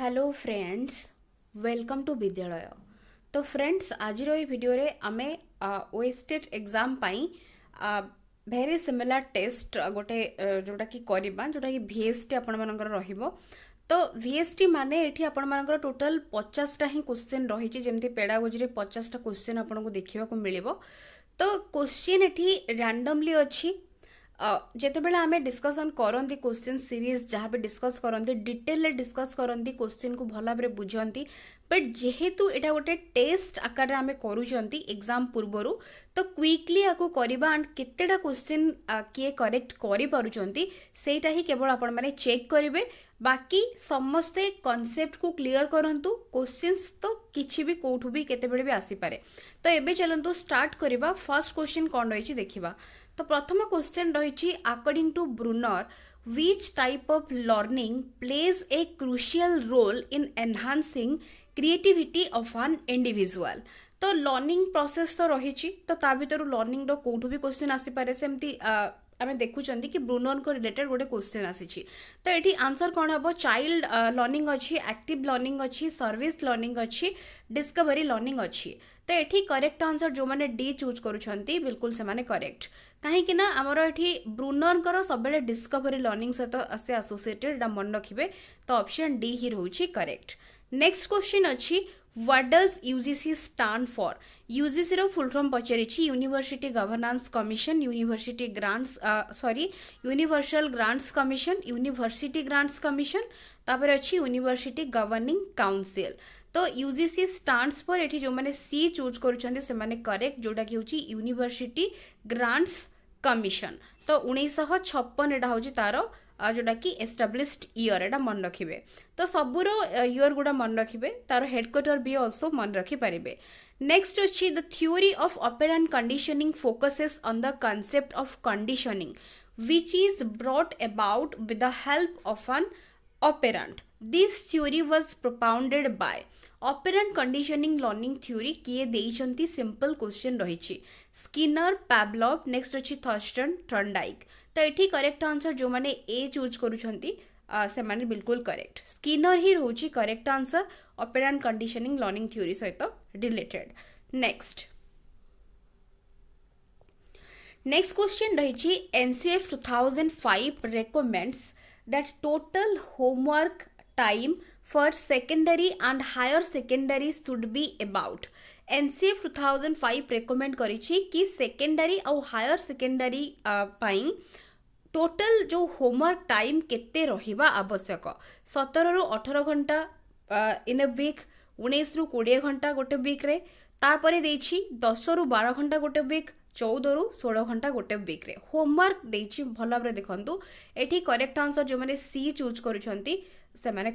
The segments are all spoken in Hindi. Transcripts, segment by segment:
হ্যালো ফ্রেন্ডস ওয়েলকম টু বিদ্যালয় তো ফ্রেন্ডস আজির এই ভিডিওরে আমি ওয়েস্টেড এক্সাম পাই ভেরি সিমিলার টেস্ট গোটে যোটা কি করিবা যোটা কি ভিএসটি আপনার রহব তো ভিএসটি মানে এটি আপনার টোটাল পচাশটা হি কোশ্চেন রয়েছে যেমনি পেডাগোজি পচাশটা কোশ্চেন আপনার দেখা মিলব তো কোশ্চেন এটি র্যান্ডমলি অছি ଯେତେବେଳେ ଆମେ ଡିସ୍କସନ୍ କରନ୍ତି କୋଶ୍ଚିନ୍ ସିରିଜ୍ ଯାହା ବି ଡିସ୍କସ୍ କରନ୍ତି ଡିଟେଲରେ ଡିସ୍କସ୍ କରନ୍ତି କୋଶ୍ଚିନ୍କୁ ଭଲ ଭାବରେ ବୁଝନ୍ତି ବଟ୍ ଯେହେତୁ ଏଇଟା ଗୋଟେ ଟେଷ୍ଟ ଆକାରରେ ଆମେ କରୁଛନ୍ତି ଏକ୍ଜାମ୍ ପୂର୍ବରୁ ତ କ୍ୱିକ୍ଲି ଆକୁ କରିବା ଆଣ୍ଡ କେତେଟା କୋଶ୍ଚିନ୍ କିଏ କରେକ୍ଟ କରିପାରୁଛନ୍ତି ସେଇଟା ହିଁ କେବଳ ଆପଣମାନେ ଚେକ୍ କରିବେ ବାକି ସମସ୍ତେ କନସେପ୍ଟକୁ କ୍ଲିଅର କରନ୍ତୁ କୋଶ୍ଚିନ୍ସ ତ କିଛି ବି କେଉଁଠୁ ବି କେତେବେଳେ ବି ଆସିପାରେ ତ ଏବେ ଚାଲନ୍ତୁ ଷ୍ଟାର୍ଟ କରିବା ଫାର୍ଷ୍ଟ କୋଶ୍ଚିନ୍ କ'ଣ ରହିଛି ଦେଖିବା তো প্রথম কোশ্চেন রয়েছে according to Bruner which type of learning plays a crucial role in enhancing creativity of an individual তো লর্নিং প্রসেস তো রয়েছে তো তা ভিতর লর্নিংর কোউঠু বি কোশ্চেন আসিপারে সেমতি आम देखुं कि ब्रूनोन को रिलेटेड गोटे क्वेश्चन आसी तो ये आंसर कौन हम चाइल्ड लर्णिंग अच्छी आक्टिव लर्णिंग अच्छी सर्विस लर्णिंग अच्छी डिस्कवरी लर्णिंग अच्छी तो ये करेक्ट आंसर जो मैंने डी चूज करुँच बिल्कुल से करेक्ट कहीं आमर एटी ब्रूनर सब डिस्कवरी लर्निंग सहित से आसोसीएटेड मन रखिए तो ऑप्शन डी ही रोचे करेक्ट नेक्स्ट क्वेश्चन अच्छी what does UGC stand for UGC full form पचारि university governance commission university grants sorry universal grants commission university grants commission तापर अच्छी यूनिवर्सीटी गवर्निंग काउनसिल तो यूजीसी स्टैंड फर ये जो मैंने सी चूज करेक्ट जोटा कि हूँ यूनिभर्सीटी ग्रांट्स कमिशन तो उन्नीस छप्पन यहाँ हूँ तार जोटा कि एस्टाब्लीश्ड इयर एटा मन रखिए तो सबुर इयर गुड़ा मन रखिए तार हेडक्वाटर भी अल्सो मन रखिपारे नेक्स्ट अच्छी the theory of operant conditioning focuses on the concept of conditioning which is brought about with the help of an operant this theory was propounded by operant conditioning learning theory କିଏ ଦେଇଛନ୍ତି ସିମ୍ପଲ୍ କ୍ୱେଶ୍ଚିନ୍ ରହିଛି ସ୍କିନର ପାବ୍ଲଭ୍ ନେକ୍ସଟ ଅଛି ଥର୍ଷ୍ଟନ୍ ଥର୍ଣ୍ଣାଇକ୍ ତ ଏଠି କରେକ୍ଟ ଆନ୍ସର୍ ଯେଉଁମାନେ ଏ ଚୁଜ୍ କରୁଛନ୍ତି ସେମାନେ ବିଲକୁଲ କରେକ୍ଟ ସ୍କିନର ହିଁ ରହୁଛି correct answer operant conditioning learning theory ସହିତ ରିଲେଟେଡ୍ ନେକ୍ସଟ ନେକ୍ସଟ କ୍ୱେଶ୍ଚିନ୍ ରହିଛି NCF two thousand five recommends that total homework time for secondary and higher secondary should be about NCF two thousand five recommend करी कि सेकेंडरी आउ हायर सेकेंडरी टोटल जो होमवर्क टाइम केते रहिबा आवश्यक सतर रु अठर घंटा इन अ वीक उन्नीस रु कोड़े घंटा गोटे विक्रे तापर देछि दस रु बार घंटा गोटे विक চৌদ রু ষোল ঘন্টা গোটে উইক্রে হোমওয়ার্ক দিয়েছি ভাল ভাবে দেখুন এটি করেক্ট আনসর যে সি চুজ করছেন से ସେମାନେ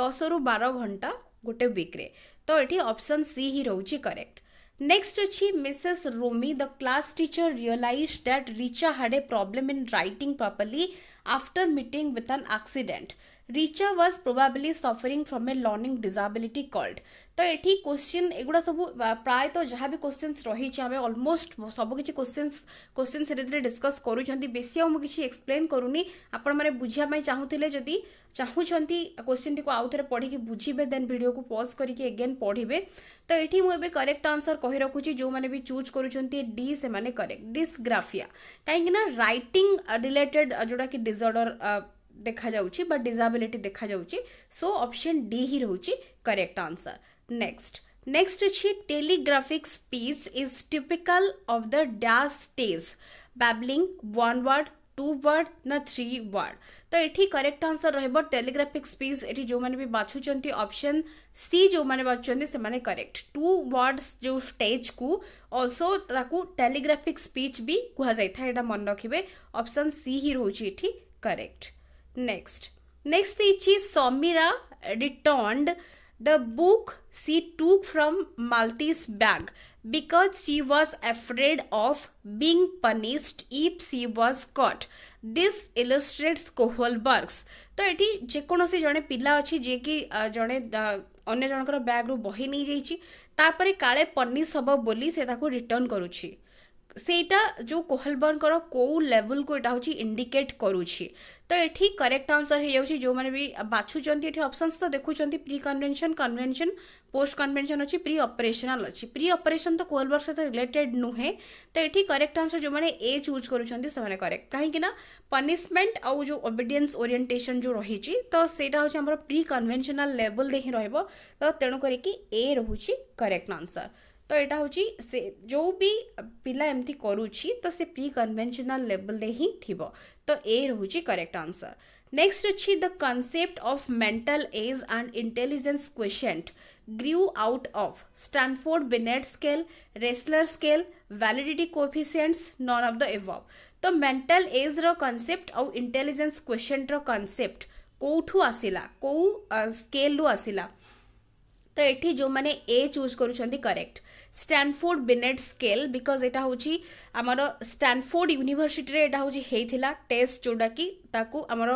दस रु बार घंटा गोटे विक्रे तो ये ଅପସନ୍ सी ही ରହୁଛି करेक्ट नेक्स्ट अच्छी Mrs Romi the class teacher realize that Richa had a problem in writing properly after meeting with an accident Richa was probably suffering from a learning disability called ତ ଏଠି କୋଶ୍ଚିନ୍ ଏଗୁଡ଼ା ସବୁ ପ୍ରାୟତଃ ଯାହା ବି କୋଶ୍ଚିନ୍ସ ରହିଛି ଆମେ ଅଲମୋଷ୍ଟ ସବୁକିଛି କୋଶ୍ଚିନ୍ସ କୋଶ୍ଚିନ୍ ସିରିଜ୍ରେ ଡିସ୍କସ୍ କରୁଛନ୍ତି ବେଶୀ ଆଉ ମୁଁ କିଛି ଏକ୍ସପ୍ଲେନ୍ କରୁନି ଆପଣମାନେ ବୁଝିବା ପାଇଁ ଚାହୁଁଥିଲେ ଯଦି ଚାହୁଁଛନ୍ତି କୋଶ୍ଚିନ୍ଟିକୁ ଆଉ ଥରେ ପଢ଼ିକି ବୁଝିବେ ଦେନ୍ ଭିଡ଼ିଓକୁ ପଜ୍ କରିକି ଏଗେନ୍ ପଢ଼ିବେ ତ ଏଠି ମୁଁ ଏବେ କରେକ୍ଟ ଆନ୍ସର୍ କହି ରଖୁଛି ଯେଉଁମାନେ ବି ଚୁଜ୍ କରୁଛନ୍ତି ଡି ସେମାନେ କରେକ୍ଟ ଡିସ୍ଗ୍ରାଫିଆ କାହିଁକିନା ରାଇଟିଂ ରିଲେଟେଡ୍ ଯେଉଁଟାକି ଡିଜର୍ଡ଼ର देखा जा डिजाबिलिटी देखा সো অপশন ডি হি রয়েছে করেক্ট আনসর নেক্সট नेक्स्ट अच्छी telegraphic speech is typical of the dash stage babbling one word two word ना थ्री वर्ड तो ये करेक्ट आंसर रहा टेलीग्राफिक स्पीच ये जो मैंने भी बाछुंट ऑप्शन सी जो मैंने बाछुंट से करेक्ट टू वर्ड जो स्टेज को अल्सो ताकू टेलीग्राफिक स्पीच भी कह जाए मन रखिए ऑप्शन सी ही रोचे ये करेक्ट नेक्स्ट नेक्स्ट दीची Samira return the book she took from Malti's bag because she was afraid of being punished if she was caught this illustrates Kohlberg's तो ये जेकोसी जड़े पिला अच्छे जी कि जड़े अगजर बैग्रु बही जापर काले पनिश हम बोली से रिटर्न करुच्छी ସେଇଟା ଯେଉଁ କୋହଲବର୍ଣ୍ଣଙ୍କର କେଉଁ ଲେଭେଲକୁ ଏଇଟା ହେଉଛି ଇଣ୍ଡିକେଟ୍ କରୁଛି ତ ଏଠି କରେକ୍ଟ ଆନ୍ସର୍ ହେଇଯାଉଛି ଯେଉଁମାନେ ବି ବାଛୁଛନ୍ତି ଏଠି ଅପସନ୍ସ ତ ଦେଖୁଛନ୍ତି pre conventional conventional post conventional ଅଛି ପ୍ରି ଅପରେସନାଲ୍ ଅଛି ପ୍ରି ଅପରେସନ୍ ତ କୋହଲବର୍ଗ ସହିତ ରିଲେଟେଡ୍ ନୁହେଁ ତ ଏଠି କରେକ୍ଟ ଆନ୍ସର୍ ଯେଉଁମାନେ ଏ ଚୁଜ୍ କରୁଛନ୍ତି ସେମାନେ କରେକ୍ଟ କାହିଁକି ନା ପନିଶମେଣ୍ଟ ଆଉ ଯେଉଁ ଓବିଡିଏନ୍ସ ଓରିଏଣ୍ଟେସନ୍ ଯେଉଁ ରହିଛି ତ ସେଇଟା ହେଉଛି ଆମର ପ୍ରି କନଭେନସନାଲ୍ ଲେଭେଲ୍ରେ ହିଁ ରହିବ ତ ତେଣୁ କରିକି ଏ ରହୁଛି କରେକ୍ଟ ଆନ୍ସର୍ तो यहाँ हूँ से जो भी पिला एमती करुच्ची तो से प्री कनभेनसनाल लेवल हिं थी तो ए रोच करेक्ट आंसर नेक्स्ट अच्छी the concept of mental age and intelligence quotient grew out of Stanford Binet scale Wechsler scale validity coefficients none of the above तो मेन्टाल एज्र कनसेप्ट आउ इंटेलीजेन्स क्वेश्चन रनसेप्ट कौठू आसला कौ स्केलू आसला तो ये जो मैंने A choose correct Stanford Binet scale because এটা হচ্ছে আমার স্ট্যানফোর্ড ইউনিভর্সিটি এটা হচ্ছে হয়েছিল টেস্ট যেটা কি তাকে আমার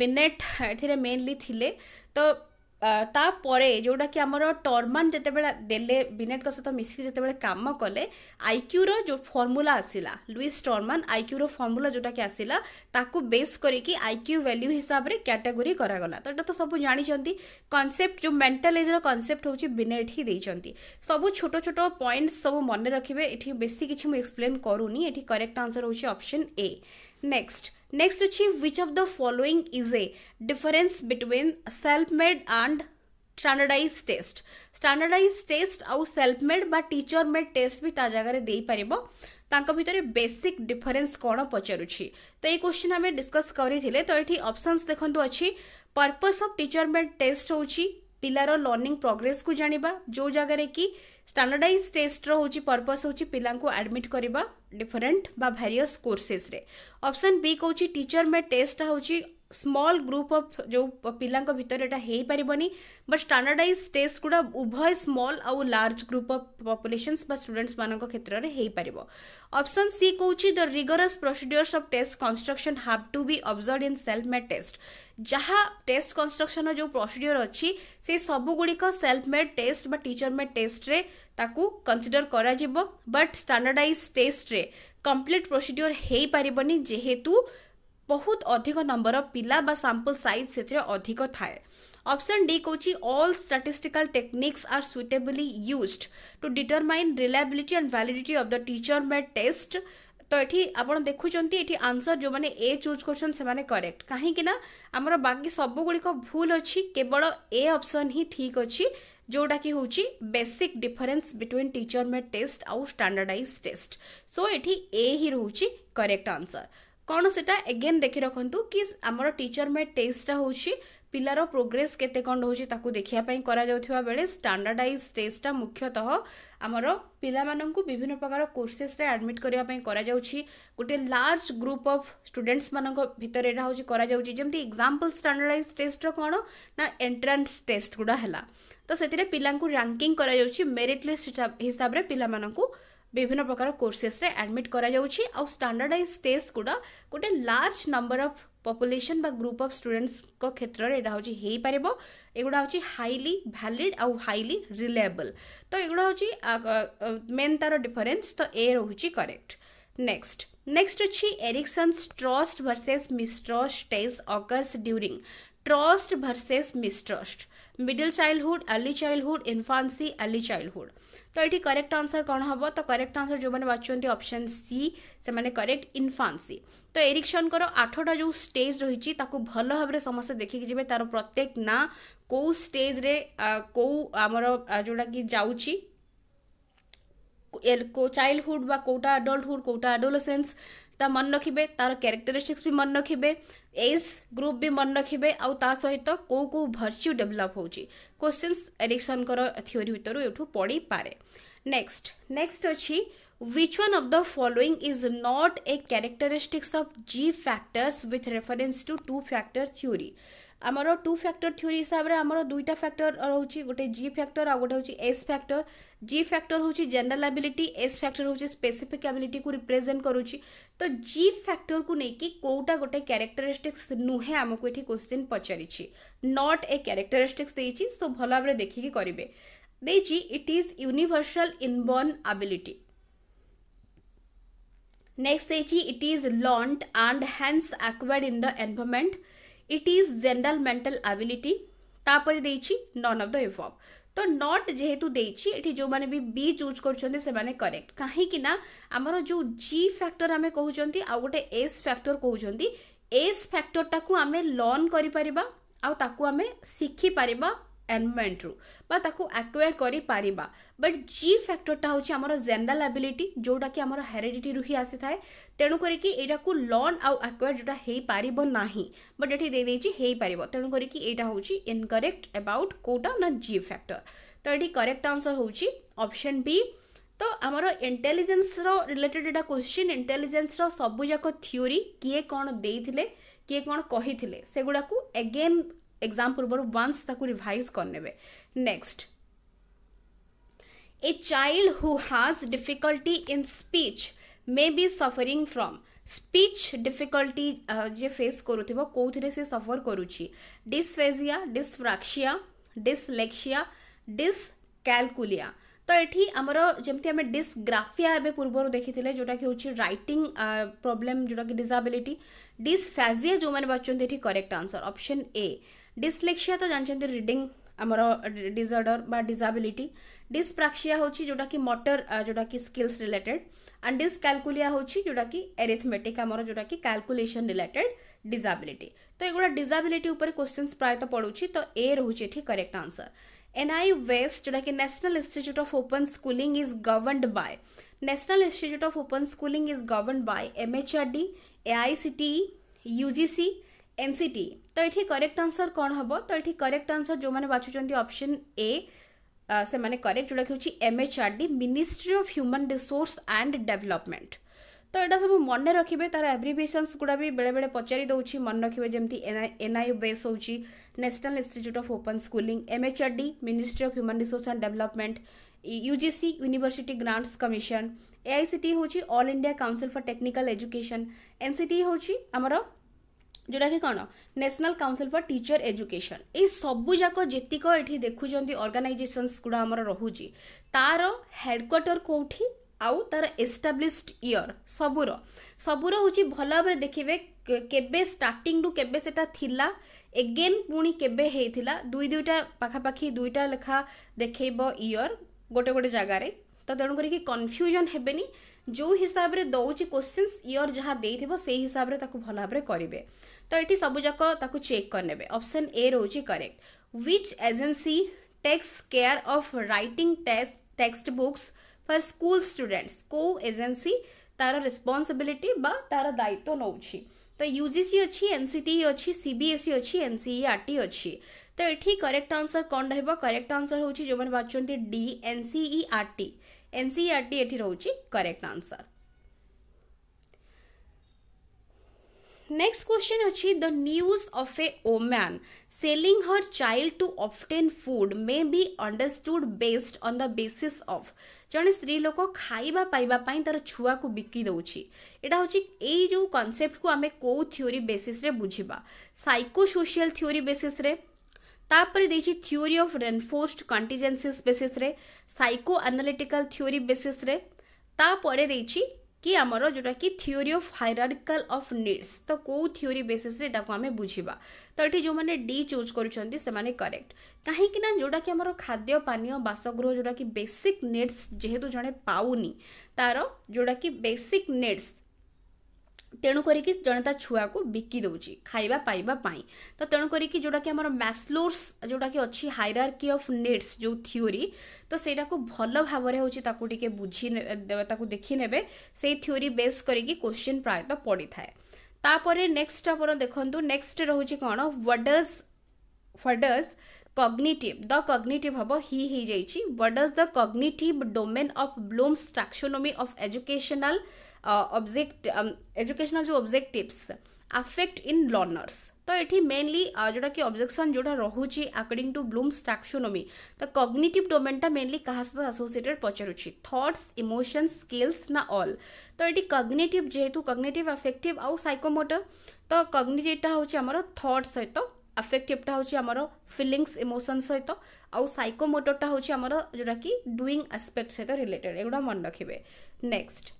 বেনেট এর মেনলি থিলে তো ତାପରେ ଯେଉଁଟାକି ଆମର ଟର୍ମାନ ଯେତେବେଳେ ଦେଲେ ବିନେଟଙ୍କ ସହିତ ମିଶିକି ଯେତେବେଳେ କାମ କଲେ ଆଇକ୍ୟୁର ଯେଉଁ ଫର୍ମୁଲା ଆସିଲା ଲୁଇସ୍ ଟର୍ମାନ ଆଇକ୍ୟୁର ଫର୍ମୁଲା ଯେଉଁଟାକି ଆସିଲା ତାକୁ ବେସ୍ କରିକି ଆଇକ୍ୟୁ ଭ୍ୟାଲ୍ୟୁ ହିସାବରେ କ୍ୟାଟାଗୋରୀ କରାଗଲା ତ ଏଇଟା ତ ସବୁ ଜାଣିଛନ୍ତି କନସେପ୍ଟ ଯେଉଁ ମେଣ୍ଟାଲ ଏଜ୍ର କନସେପ୍ଟ ହେଉଛି ବିନେଟ୍ ହିଁ ଦେଇଛନ୍ତି ସବୁ ଛୋଟ ଛୋଟ ପଏଣ୍ଟସ୍ ସବୁ ମନେ ରଖିବେ ଏଠି ବେଶୀ କିଛି ମୁଁ ଏକ୍ସପ୍ଲେନ୍ କରୁନି ଏଠି କରେକ୍ଟ ଆନ୍ସର୍ ହେଉଛି ଅପସନ୍ ଏ ନେକ୍ସଟ नेक्स्ट अच्छी which of the following is a difference between self made and standardize test standardize test आउ सेल्फ मेड बा टीचर मेड टेस्ट भी ता जगह दे पारे भितर बेसिक डिफरेन्स कौन पचारूँ तो ये क्वेश्चन आम डिस्कस करें तो ये अपसन्स देखो अच्छी purpose of teacher made test हूँ पिलार लर्णिंग प्रोग्रेस को जानवा जो जगार कि स्टाणर्डाइज टेस्ट रोच पर्पज हूँ पिला एडमिट करवा डिफरेन्ट बा भारिय कोर्सेस अप्सन बी कौन टीचर में टेस्ट हूँ स्मल ग्रुप अफ जो पिला भितर एटा हो पारे बट स्टाणार्डाइज टेस्ट गुड़ा उभय स्मल आउ large group of population students मान क्षेत्र में हो पार अपसन सी कौन the rigorous procedures of test construction have to be observed in self made test जहाँ टेस्ट कन्स्ट्रक्शन जो प्रोसीडियर अच्छी से सबूगुड़ सेल्फ मेड टेस्ट बा टीचर मेड टेस्ट ताकू कंसीडर करा consider but standardize test complete procedure हो पारे जेहेतु ବହୁତ ଅଧିକ ନମ୍ବର ପିଲା ବା ସାମ୍ପଲ୍ ସାଇଜ୍ ସେଥିରେ ଅଧିକ ଥାଏ ଅପସନ୍ ଡି କହୁଛି all statistical techniques are suitably used to determine reliability and validity of the teacher made test ତ ଏଠି ଆପଣ ଦେଖୁଛନ୍ତି ଏଠି ଆନ୍ସର ଯେଉଁମାନେ ଏ ଚୁଜ୍ କରୁଛନ୍ତି ସେମାନେ କରେକ୍ଟ କାହିଁକି ନା ଆମର ବାକି ସବୁଗୁଡ଼ିକ ଭୁଲ ଅଛି କେବଳ ଏ ଅପସନ୍ ହିଁ ଠିକ୍ ଅଛି ଯେଉଁଟାକି ହେଉଛି basic difference between teacher made test ଆଉ ଷ୍ଟାଣ୍ଡାର୍ଡ଼ାଇଜ୍ ଟେଷ୍ଟ ସୋ ଏଠି ଏ ହିଁ ରହୁଛି କରେକ୍ଟ ଆନ୍ସର କ'ଣ ସେଇଟା ଏଗେନ୍ ଦେଖି ରଖନ୍ତୁ କି ଆମର ଟିଚର୍ ମେଡ୍ ଟେଷ୍ଟଟା ହେଉଛି ପିଲାର ପ୍ରୋଗ୍ରେସ୍ କେତେ କ'ଣ ରହୁଛି ତାକୁ ଦେଖିବା ପାଇଁ କରାଯାଉଥିବା ବେଳେ ଷ୍ଟାଣ୍ଡାର୍ଡ଼ାଇଜ୍ ଟେଷ୍ଟଟା ମୁଖ୍ୟତଃ ଆମର ପିଲାମାନଙ୍କୁ ବିଭିନ୍ନ ପ୍ରକାର କୋର୍ସେସ୍ରେ ଆଡ଼ମିଟ୍ କରିବା ପାଇଁ କରାଯାଉଛି ଗୋଟେ ଲାର୍ଜ ଗ୍ରୁପ୍ ଅଫ୍ ଷ୍ଟୁଡେଣ୍ଟସ୍ମାନଙ୍କ ଭିତରେ ଏଇଟା ହେଉଛି କରାଯାଉଛି ଯେମିତି ଏକ୍ଜାମ୍ପଲ୍ ଷ୍ଟାଣ୍ଡାର୍ଡ଼ାଇଜ୍ ଟେଷ୍ଟର କ'ଣ ନା ଏଣ୍ଟ୍ରାନ୍ସ ଟେଷ୍ଟ ଗୁଡ଼ା ହେଲା ତ ସେଥିରେ ପିଲାଙ୍କୁ ରାଙ୍କିଙ୍ଗ୍ କରାଯାଉଛି ମେରିଟ୍ ଲିଷ୍ଟ ହିସାବରେ ପିଲାମାନଙ୍କୁ ବିଭିନ୍ନ ପ୍ରକାର କୋର୍ସେସ୍ରେ ଆଡ଼ମିଟ୍ କରାଯାଉଛି ଆଉ ଷ୍ଟାଣ୍ଡାର୍ଡ଼ାଇଜ୍ ଟେଷ୍ଟ ଗୁଡ଼ା ଗୋଟେ ଲାର୍ଜ ନମ୍ବର ଅଫ୍ ପପୁଲେସନ୍ ବା ଗ୍ରୁପ୍ ଅଫ୍ ଷ୍ଟୁଡେଣ୍ଟସ୍ଙ୍କ କ୍ଷେତ୍ରରେ ଏଇଟା ହେଉଛି ହେଇପାରିବ ଏଗୁଡ଼ା ହେଉଛି ହାଇଲି ଭ୍ୟାଲିଡ୍ ଆଉ ହାଇଲି ରିଲାଏବଲ୍ ତ ଏଗୁଡ଼ା ହେଉଛି ମେନ୍ ତା'ର ଡିଫରେନ୍ସ ତ ଏ ରହୁଛି କରେକ୍ଟ ନେକ୍ସଟ ନେକ୍ସଟ ଅଛି Erikson's trust versus mistrust test occurs during trust versus mistrust middle childhood early childhood infancy early childhood तो ये करेक्ट आंसर कौन हम तो करेक्ट आंसर जो मैंने बाँचते ऑप्शन सी से करेक्ट इनफान्सी तो एरिक्सनर आठटा जो स्टेज रही भल भाव समस्ते देखिक जी तार प्रत्येक ना कौ रे कौ आम जोटा कि जा चाइल्डहुड कौटा कोटा अडल्टहुड कोटा ता मन रखिए तार क्यारेक्टरीस्टिक्स भी मन रखिए एज ग्रुप भी मन रखिए सहित कौ कौ भर्च्यू डेभलप होश्चिन्स एडिक्सन थीओरी भितर यू पड़ी पारे नेक्स्ट नेक्स्ट अच्छी which one of the following is not a characteristics of G factors with reference to two factor theory আমার টু ফ্যাক্টর থিওরি হিসাবে আমার দুইটা ফ্যাক্টর রয়েছে গোটে জি ফ্যাক্টর আর গোটে হচ্ছে এস ফ্যাক্টর জি ফ্যাক্টর হচ্ছে জেনারেল আবিলিটি এস ফ্যাক্টর হচ্ছে স্পেসিফিক আবিলিটি কু রিপ্রেজেন্ট করুছি তো জি ফ্যাক্টর কু নেইকি কোটা গোটে ক্যারেক্টারিস্টিক্স নুহে আমাকে এটি কোশ্চিন পচারিছি নট এ ক্যারেক্টারিস্টিক্স দিয়েছি সো ভালো ভাবে দেখিকি করবে ଦେଇଛି it is universal inborn ability next ଦେଇଛି it is learnt and hence acquired in the environment it is general mental ability তাপরে দিয়েছি নন অফ দ এভভ তো নট যেহেতু দেইছি এটি যেমানে বি বি চুজ করছেন সেমানে করেক্ট কাহিঁকি না আমার যে জি ফ্যাক্টর আমি কহুচন্তি আউ গোটে এস ফ্যাক্টর কহুচন্তি এস ফ্যাক্টরটাকু আমি লর্ন করিপারিবা আউ তাকু আমি শিখিপারিবা ଏନଭେଣ୍ଟରୁ ବା ତାକୁ ଆକ୍ୱାର କରିପାରିବା ବଟ୍ ଜି ଫ୍ୟାକ୍ଟରଟା ହେଉଛି ଆମର ଜେନେରାଲ ଆବିଲିଟି ଯେଉଁଟାକି ଆମର ହେରିଡିଟିରୁ ହିଁ ଆସିଥାଏ ତେଣୁ କରିକି ଏଇଟାକୁ ଲନ୍ ଆଉ ଆକ୍ୱାର ଯେଉଁଟା ହେଇପାରିବ ନାହିଁ ବଟ୍ ଏଠି ଦେଇଦେଇଛି ହେଇପାରିବ ତେଣୁ କରିକି ଏଇଟା ହେଉଛି ଇନକରେକ୍ଟ ଆବାଉଟ୍ କେଉଁଟା ନା ଜି ଫ୍ୟାକ୍ଟର ତ ଏଠି କରେକ୍ଟ ଆନ୍ସର ହେଉଛି ଅପସନ୍ ବି ତ ଆମର ଇଣ୍ଟେଲିଜେନ୍ସର ରିଲେଟେଡ୍ ଏଇଟା କ୍ୱେଶ୍ଚିନ୍ ଇଣ୍ଟେଲିଜେନ୍ସର ସବୁଯାକ ଥିଓରି କିଏ କ'ଣ ଦେଇଥିଲେ କିଏ କ'ଣ କହିଥିଲେ ସେଗୁଡ଼ାକୁ ଏଗେନ୍ एग्जाम पूर्व वन्स रिभाइज करेबे next a child who has difficulty in speech may be suffering from speech difficulty जे फेस करुथिबो कोथिरे से सफर करुची डिसफेजिया डिसफ्राक्सिया डिसलेक्सिया डिसकैलकुलिया तो ये आमर जमी आम डिसग्राफिया पूर्व देखी जोटा कि हूँ रईटिंग प्रोब्लेम जोटा कि डिजाबिलिटी डिसफेजिया जो मैंने बच्चे ये correct answer option A dyslexia तो जानते रिडिंग आमर डिजर्डर डिजाबिलिटी डिसप्राक्सिया हूँ जोटा मटर जोटा कि स्किल्स रिलेटेड एंड डिसकालकुलिया हूँ जोटा कि जो आम रिलेटेड डिजाबिलिटी तो युवा डिजाबिलिटी क्वेश्चन प्रायत पढ़ू तो ए रोचे करेक्ट आंसर एनआई वेस्ट जोटा कि national institute of open schooling is governed by national institute of open schooling is governed by M H R D A I C NCT ତ ଏଠି କରେକ୍ଟ ଆନ୍ସର କ'ଣ ହେବ ତ ଏଠି କରେକ୍ଟ ଆନ୍ସର ଯେଉଁମାନେ ବାଛୁଛନ୍ତି ଅପସନ୍ ଏ ସେମାନେ କରେକ୍ଟ ଯେଉଁଟାକି ହେଉଛି MHRD ministry of human resource and development ତ ଏଇଟା ସବୁ ମନେ ରଖିବେ ତାର ଆବ୍ରିଭିଏସନ୍ସ ଗୁଡ଼ା ବି ବେଳେବେଳେ ପଚାରି ଦେଉଛି ମନେ ରଖିବେ ଯେମିତି ଏନ୍ଆଇୟୁ ବେସ୍ ହେଉଛି national institute of open schooling MHRD ministry of human resource and development UGC university grants commission AICTE ହେଉଛି all India council for technical education NCTE ହେଉଛି ଆମର ଯେଉଁଟାକି କ'ଣ national council for teacher education ଏଇ ସବୁଯାକ ଯେତିକ ଏଠି ଦେଖୁଛନ୍ତି ଅର୍ଗାନାଇଜେସନ୍ସ ଗୁଡ଼ା ଆମର ରହୁଛି ତାର ହେଡ଼କ୍ୱାର୍ଟର କେଉଁଠି ଆଉ ତାର ଏଷ୍ଟାବ୍ଲିଶଡ଼୍ ଇୟର୍ ସବୁର ସବୁର ହେଉଛି ଭଲ ଭାବରେ ଦେଖିବେ କେବେ ଷ୍ଟାର୍ଟିଂରୁ କେବେ ସେଇଟା ଥିଲା ଏଗେନ୍ ପୁଣି କେବେ ହେଇଥିଲା ଦୁଇ ଦୁଇଟା ପାଖାପାଖି ଦୁଇଟା ଲେଖା ଦେଖେଇବ ଇୟର୍ ଗୋଟେ ଗୋଟେ ଜାଗାରେ ତ ତେଣୁ କରିକି କନଫ୍ୟୁଜନ୍ ହେବେନି जो हिसाब से दौर क्वेश्चन इयर जहाँ दे थे हिसाब से भल भाव करेंगे तो ये सब जाक चेक करने अपसन ए रोचे correct which agency takes care of writing text books for school students को एजेन्सी तार रेस्पनसबिलिटी तार दायित्व नौ तो यूजीसी अच्छी एनसीटी अच्छी सीबीएसई अच्छी एनसीईआरटी अच्छी तो ये करेक्ट आंसर कौन रेक्ट आंसर हूँ जो मैंने बाजुंट डी आर टी ये रोच करेक्ट आंसर नेक्स्ट क्वेश्चन अच्छी the news of a woman selling her child to obtain food may be understood based on the basis of जड़े स्त्री लोक छुआ को ପାଇଁ ତାର ଛୁଆକୁ ବିକି ଦେଉଛି ଏଇଟା ହେଉଛି को ଯେଉଁ କନସେପ୍ଟକୁ ଆମେ କେଉଁ ଥିଓରି ବେସିସ୍ରେ थोरी बेसीस्रे ତାପରେ ଦେଇଛି ଥିଓରି ଅଫ୍ ରେନଫୋର୍ସଡ୍ କଣ୍ଟିଜେନ୍ସିସ୍ ବେସିସ୍ରେ ସାଇକୋ ଆନାଲିଟିକାଲ୍ ଥିଓରି ବେସିସ୍ରେ ତାପରେ ଦେଇଛି କି ଆମର ଯେଉଁଟାକି theory of hierarchical of needs ତ କେଉଁ ଥିଓରି ବେସିସ୍ରେ ଏଟାକୁ ଆମେ ବୁଝିବା ତ ଏଠି ଯେଉଁମାନେ ଡି ଚୁଜ୍ କରୁଛନ୍ତି ସେମାନେ କରେକ୍ଟ କାହିଁକି ନା ଯେଉଁଟାକି ଆମର ଖାଦ୍ୟ ପାନୀୟ ବାସଗୃହ ଯେଉଁଟାକି ବେସିକ୍ ନିଡ୍ସ ଯେହେତୁ ଜଣେ ପାଉନି ତା'ର ଯେଉଁଟାକି ବେସିକ୍ ନିଡ୍ସ तेणु करके जड़े छुआ को बिकी दौर खाइबा पाइबापी तो तेणु करके जोटा कि आम मैसलोर्स जोटा कि अच्छी हायरार्की ऑफ नीड्स जो थ्योरी तो से भल भाव टे बुझी देखने से थोरी बेस करके क्वेश्चन प्रायत तो पड़ी था नेक्स्ट आप देखो नेक्स्ट रोचे कौन व्डर्स व्डर्स कग्निटिव द कग्निटिव हम ही what does the cognitive domain of Bloom's taxonomy of educational object educational जो ऑब्जेक्टिव्स अफेक्ट इन लर्नर्स तो ये मेनली जोटा कि अब्जेक्शन जोटा रोचे अकॉर्डिंग टू ब्लूम्स टैक्सोनोमी तो कग्निटिव डोमेनटा मेनली क्या सहित आसोसीएटेड पचारूँ थट्स इमोशन स्किल्स ना अल् तो ये कग्निटिव जेहेतु कग्निटिव अफेक्टिव आउ सोमोटर तो कग्निटिवटा हूँ आमर थट्स सहित अफेक्टिवटा हूँ आम फिलिंगस इमोशन सहित आउ सोमोटरटा हूँ आम जोटा कि डुईंग आसपेक्ट सहित रिलेटेड एगुड़ा मन रखे नेक्स्ट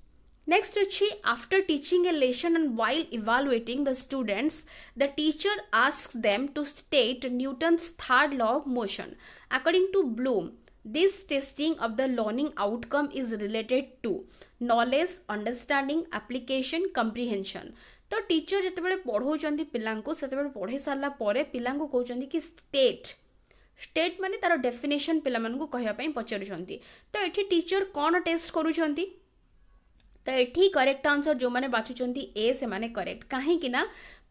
नेक्स्ट अच्छे after teaching a lesson and while evaluating the students the teacher ask them to state Newton's third law of motion according to Bloom this testing of the learning outcome is related to knowledge understanding application comprehension तो टीचर जितेबाला पढ़ाऊँ पिला पढ़े सारापर पिला कौन कि स्टेट स्टेट मान तार डेफिनेशन पे कहवाई पचार तो ये टीचर कौन टेस्ट करूँ तो ये करेक्ट आंसर जो मैंने बाछुच्च ए से करेक्ट कहीं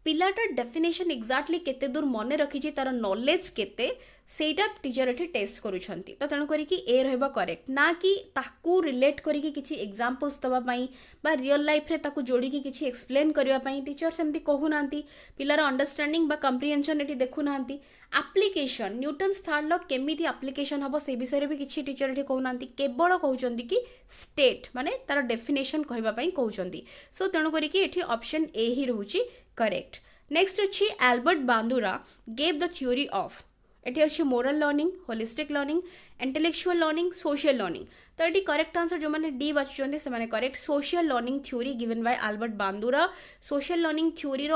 ପିଲାଟା ଡେଫିନେସନ୍ ଏକ୍ଜାକ୍ଟଲି କେତେ ଦୂର ମନେ ରଖିଛି ତାର ନଲେଜ୍ କେତେ ସେଇଟା ଟିଚର୍ ଏଠି ଟେଷ୍ଟ କରୁଛନ୍ତି ତ ତେଣୁ କରିକି ଏ ରହିବ କରେକ୍ଟ ନା କି ତାକୁ ରିଲେଟ୍ କରିକି କିଛି ଏକ୍ଜାମ୍ପଲ୍ସ ଦେବା ପାଇଁ ବା ରିଅଲ୍ ଲାଇଫ୍ରେ ତାକୁ ଯୋଡ଼ିକି କିଛି ଏକ୍ସପ୍ଲେନ୍ କରିବା ପାଇଁ ଟିଚର୍ ସେମିତି କହୁନାହାନ୍ତି ପିଲାର ଅଣ୍ଡରଷ୍ଟାଣ୍ଡିଂ ବା କମ୍ପ୍ରିହେନ୍ସନ୍ ଏଠି ଦେଖୁନାହାନ୍ତି ଆପ୍ଲିକେସନ୍ ନ୍ୟୁଟନ୍ସ ଥାର୍ଡ଼ ଲ କେମିତି ଆପ୍ଲିକେସନ୍ ହେବ ସେ ବିଷୟରେ ବି କିଛି ଟିଚର୍ ଏଠି କହୁନାହାନ୍ତି କେବଳ କହୁଛନ୍ତି କି ଷ୍ଟେଟ୍ ମାନେ ତାର ଡେଫିନେସନ୍ କହିବା ପାଇଁ କହୁଛନ୍ତି ସୋ ତେଣୁ କରିକି ଏଠି ଅପସନ୍ ଏ ହିଁ ରହୁଛି correct. Next, she Albert Bandura gave the theory of એથી moral learning holistic learning intellectual learning social learning તો એଠି କରେକ୍ଟ ଆନ୍ସର ଯେଉଁମାନେ ଡି ବାଛୁଛନ୍ତି ସେମାନେ correct social learning theory given by Albert Bandura social learning ଥିଓରିର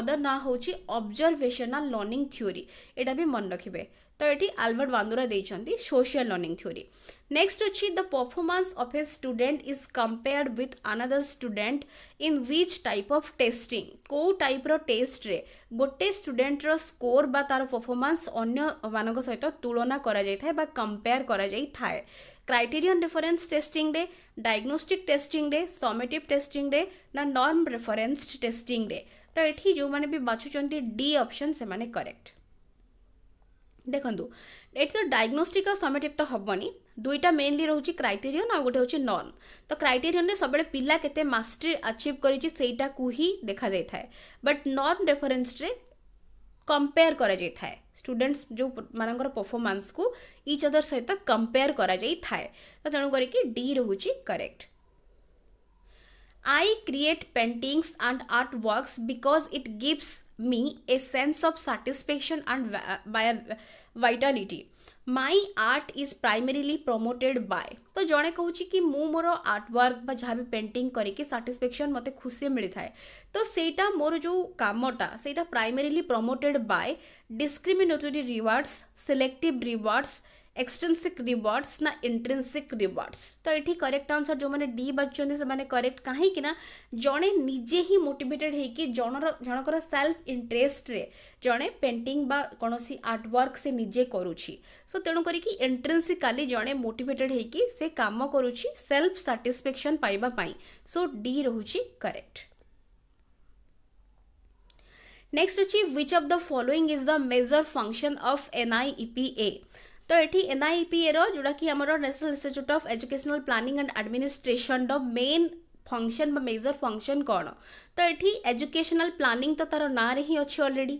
ଅଦର ନାଁ ହେଉଛି ଅବଜର୍ଭେସନାଲ ଲର୍ଣ୍ଣିଂ ଥିଓରି ଏଇଟା ବି ମନେ ରଖିବେ ତ ଏଠି ଆଲବର୍ଟ ବାନ୍ଦୁରା ଦେଇଛନ୍ତି social learning theory Next to see the performance of a student is compared with another student in which type of testing. କେଉଁ ଟାଇପ୍ର ଟେଷ୍ଟରେ ଗୋଟେ ଷ୍ଟୁଡେଣ୍ଟର ସ୍କୋର ବା ତାର ପରଫର୍ମାନ୍ସ ଅନ୍ୟମାନଙ୍କ ସହିତ ତୁଳନା କରାଯାଇଥାଏ ବା କମ୍ପେୟାର କରାଯାଇଥାଏ କ୍ରାଇଟେରିଅନ୍ ରେଫରେନ୍ସ ଟେଷ୍ଟିଂରେ ଡାଇଗ୍ନୋଷ୍ଟିକ୍ ଟେଷ୍ଟିଂରେ ସମେଟିଭ୍ ଟେଷ୍ଟିଂରେ ନା ନନ୍ ରେଫରେନ୍ସ ଟେଷ୍ଟିଂରେ ତ ଏଠି ଯେଉଁମାନେ ବି ବାଛୁଛନ୍ତି ଡି ଅପସନ୍ ସେମାନେ କରେକ୍ଟ ଦେଖନ୍ତୁ ଏଠି ତ ଡାଇଗ୍ନୋଷ୍ଟିକ୍ ଆଉ ସମେଟିଭ୍ ତ ହେବନି दुईटा मेनली रोचे क्राइटेरियन आ गोटे हूँ नन तो क्राइटेरियन सब पिला के मस्ट्री आचिव कर ही देखा जाए बट नन रेफरेन्स कंपेयर कर कराए स्टूडेंट्स जो मान परफॉर्मेंस को इच अदर सहित कंपेयर कर कराई थाए रोच correct I create paintings and art works because it gives me a sense of satisfaction and vitality my art is primarily promoted by तो जड़े कौच कि मोर आर्टवर्क जहाँ भी पेंटिंग करके साटिस्फेक्शन मत खुशी मिली थाए तो सहीटा मोर जो कमटा से primarily promoted by discriminatory rewards selective rewards extrinsic rewards ना इंट्रेनसिक रिवार्ड्स तो ये करेक्ट आंसर जो मैंने डी बाजुंत से करेक्ट कहीं जड़े निजे ही मोटेटेड होकर जनकर सेल्फ रे जड़े पेंटिंग बा कौन आर्टवर्क से निजे करुच्छे सो तेणु करके जड़े मोटेटेड होकर से कम करुच्छी सेल्फ साटिस्फेक्शन पाइबापी सो डी रोचे करेक्ट नेक्स्ट अच्छी which of the following is the major function of N I P A তো এটি এনআইপিএর ଯେଉଁଟାକି ଆମର national institute of educational planning and ଆଡ଼ମିନିଷ୍ଟ୍ରେସନ୍ର ମେନ୍ ଫଙ୍କସନ୍ ବା ମେଜର୍ ଫଙ୍କସନ୍ କ'ଣ ତ ଏଠି ଏଜୁକେସନାଲ୍ ପ୍ଲାନିଂ ତ ତା'ର ନାଁରେ ହିଁ ଅଛି already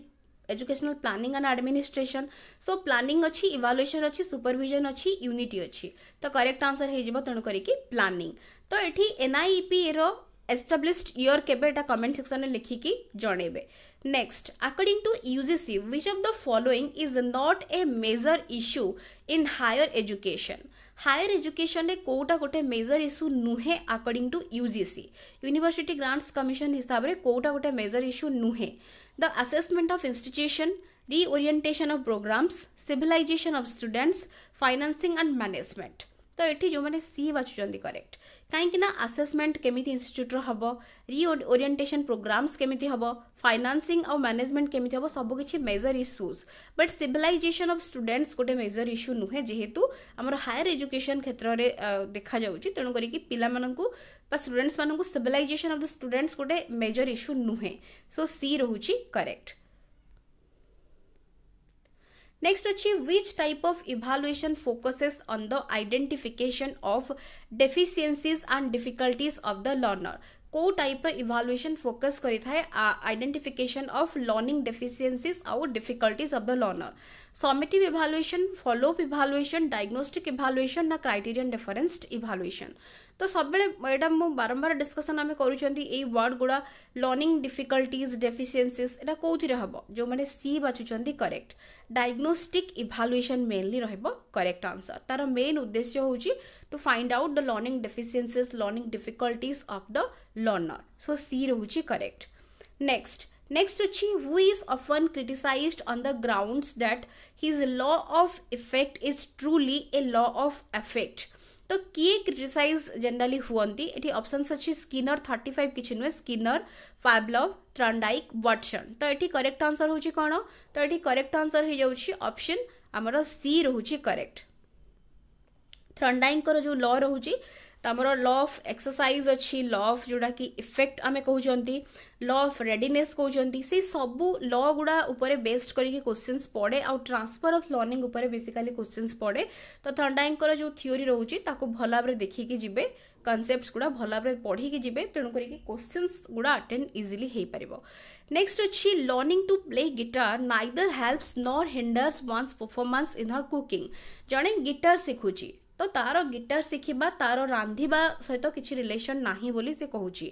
educational planning and administration so planning অছি ইভালুয়েশন অছি সুপরভিজন অছি ইউনিটি অছি তো করেক্ট আনসর হয়ে যাব তেণু করি প্ল্যানিং তো এটি এনআইইপি এর एस्टाब्लीश्ड इयर के कमेंट सेक्शन में लिखिकी जनइबे next according to UGC which of the following is not a major issue in higher education higher education रे कोटा गोटे मेजर इश्यू नुहे according to UGC university grants commission हिसाब रे कोटा गोटे मेजर इश्यू नुहे the assessment of institution reorientation of programmes civilization of students financing and management ତ ଏଠି ଯେଉଁମାନେ ସି ବାଛୁଛନ୍ତି କରେକ୍ଟ କାହିଁକି ନା ଆସେସମେଣ୍ଟ କେମିତି ଇନଷ୍ଟିଚ୍ୟୁଟ୍ର ହେବ ରିଓରିଏଣ୍ଟେସନ୍ ପ୍ରୋଗ୍ରାମ୍ସ କେମିତି ହେବ ଫାଇନାନ୍ସିଂ ଆଉ ମ୍ୟାନେଜମେଣ୍ଟ କେମିତି ହେବ ସବୁକିଛି major issues but civilization of students ଗୋଟେ ମେଜର ଇସ୍ୟୁ ନୁହେଁ ଯେହେତୁ ଆମର ହାୟର ଏଜୁକେସନ୍ କ୍ଷେତ୍ରରେ ଦେଖାଯାଉଛି ତେଣୁ କରିକି ପିଲାମାନଙ୍କୁ ବା ଷ୍ଟୁଡେଣ୍ଟସ୍ମାନଙ୍କୁ ସିଭିଲାଇଜେସନ୍ ଅଫ୍ ଦ ଷ୍ଟୁଡେଣ୍ଟସ୍ ଗୋଟେ ମେଜର ଇସ୍ୟୁ ନୁହେଁ ସୋ ସି ରହୁଛି କରେକ୍ଟ नेक्स्ट अच्छी which type of evaluation focuses on the identification of deficiencies and difficulties of the learner को टाइप इवालुएशन फोकस करें आइडेंटिफिकेशन ऑफ लर्निंग डेफिसीयसीज आउ difficulties of the learner summative evaluation follow up evaluation diagnostic evaluation ना क्राइटेरियन रेफरेन्सड इवेलुएशन तो सब बेले मैडम बारंबार डिस्कसन आम कर वर्ड गुड़ा लर्णिंग डिफिकल्टज डेफिसीयसीज एटा कौन हम जो मैंने सी बाछुंट correct diagnostic evaluation mainly correct answer तार मेन उद्देश्य हूँ to find out the learning deficiencies learning difficulties of the learner so C रोचे correct next Next, Chi is often criticized on the grounds that his law of effect is truly a law of effect. तो किए क्रिटिसाइज जेनराली हुंती ये अपसन्स अच्छी स्किनर थर्टी फाइव किसी नुहे स्किनर फाब्लव त्रंडाइक वटसन तो ये करेक्ट आंसर हूँ कौन तो ये करेक्ट आंसर हो जाऊँगी ऑप्शन आमर सी रोचे करेक्ट थ्रंडाइकर जो लॉ रोचे तमरो ल अफ एक्सरसाइज अच्छी ल अफ कि इफेक्ट आम कहते ल अफ रेडीनेस कहते से सब ल गुड़ा उपर बेस्ड करके पढ़े आउ ट्रांसफर अफ लर्निंग उपर बेसिकाली क्वेश्चन पढ़े तो थंडाईकर जो थीओरी रोचे भल भाव देखिकी जी कनसेप्ट गुड़ा भल भाव पढ़ी जी तेणुकर क्वेश्चन गुड़ा अटेड इजिली हो पार नेक्स्ट अच्छी learning to play guitar neither helps nor hinders one's performance in her cooking जड़े गिटार शिखुची ତ ତା'ର ଗିଟାର ଶିଖିବା ତା'ର ରାନ୍ଧିବା ସହିତ କିଛି ରିଲେସନ୍ ନାହିଁ ବୋଲି ସେ କହୁଛି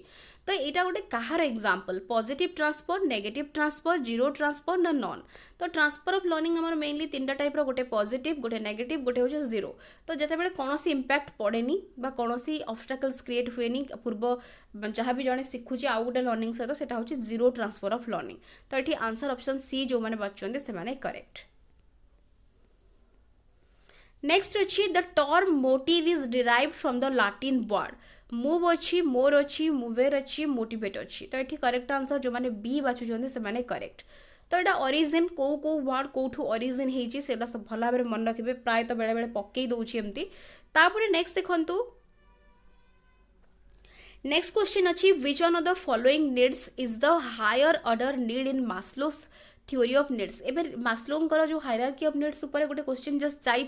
ତ ଏଇଟା ଗୋଟେ କାହାର example positive transfer negative transfer zero transfer ନା ନନ୍ ତ ଟ୍ରାନ୍ସଫର୍ ଅଫ୍ ଲର୍ଣ୍ଣିଂ ଆମର ମେନ୍ଲି ତିନିଟା ଟାଇପ୍ର ଗୋଟେ ପଜିଟିଭ୍ ଗୋଟେ ନେଗେଟିଭ୍ ଗୋଟେ ହେଉଛି ଜିରୋ ତ ଯେତେବେଳେ କୌଣସି ଇମ୍ପାକ୍ଟ ପଡ଼େନି ବା କୌଣସି ଅବଷ୍ଟାକଲ୍ସ କ୍ରିଏଟ୍ ହୁଏନି ପୂର୍ବ ଯାହା ବି ଜଣେ ଶିଖୁଛି ଆଉ ଗୋଟେ ଲର୍ଣ୍ଣିଂ ସହିତ ସେଇଟା ହେଉଛି ଜିରୋ ଟ୍ରାନ୍ସଫର୍ ଅଫ୍ ଲର୍ଣ୍ଣିଂ ତ ଏଠି ଆନ୍ସର୍ ଅପ୍ସନ୍ ସି ଯେଉଁମାନେ ବାଛୁଛନ୍ତି ସେମାନେ କରେକ୍ଟ नेक्स्ट अच्छी the term motive is derive from the Latin word move अच्छी मोर अच्छी मुवेर अच्छी मोटिवेट अच्छी तो ये करेक्ट आंसर जो मैंने बी बाछुं से तो यहाँ अरिजिन कौ कौ वार्ड कौटू अरिजिन होगा सब भल भाव मन रखिए प्रायत तो बेले बेले पकई दौर एमती नेक्स्ट देखु नेक्स्ट क्वेश्चन अच्छी which one of the following needs is the higher order need in Maslow's theory of needs এবে মাসলোঙ্কর যে হাইরার্কি অফ নিডস উপরে গোটে কোশ্চিন জস্ট যাই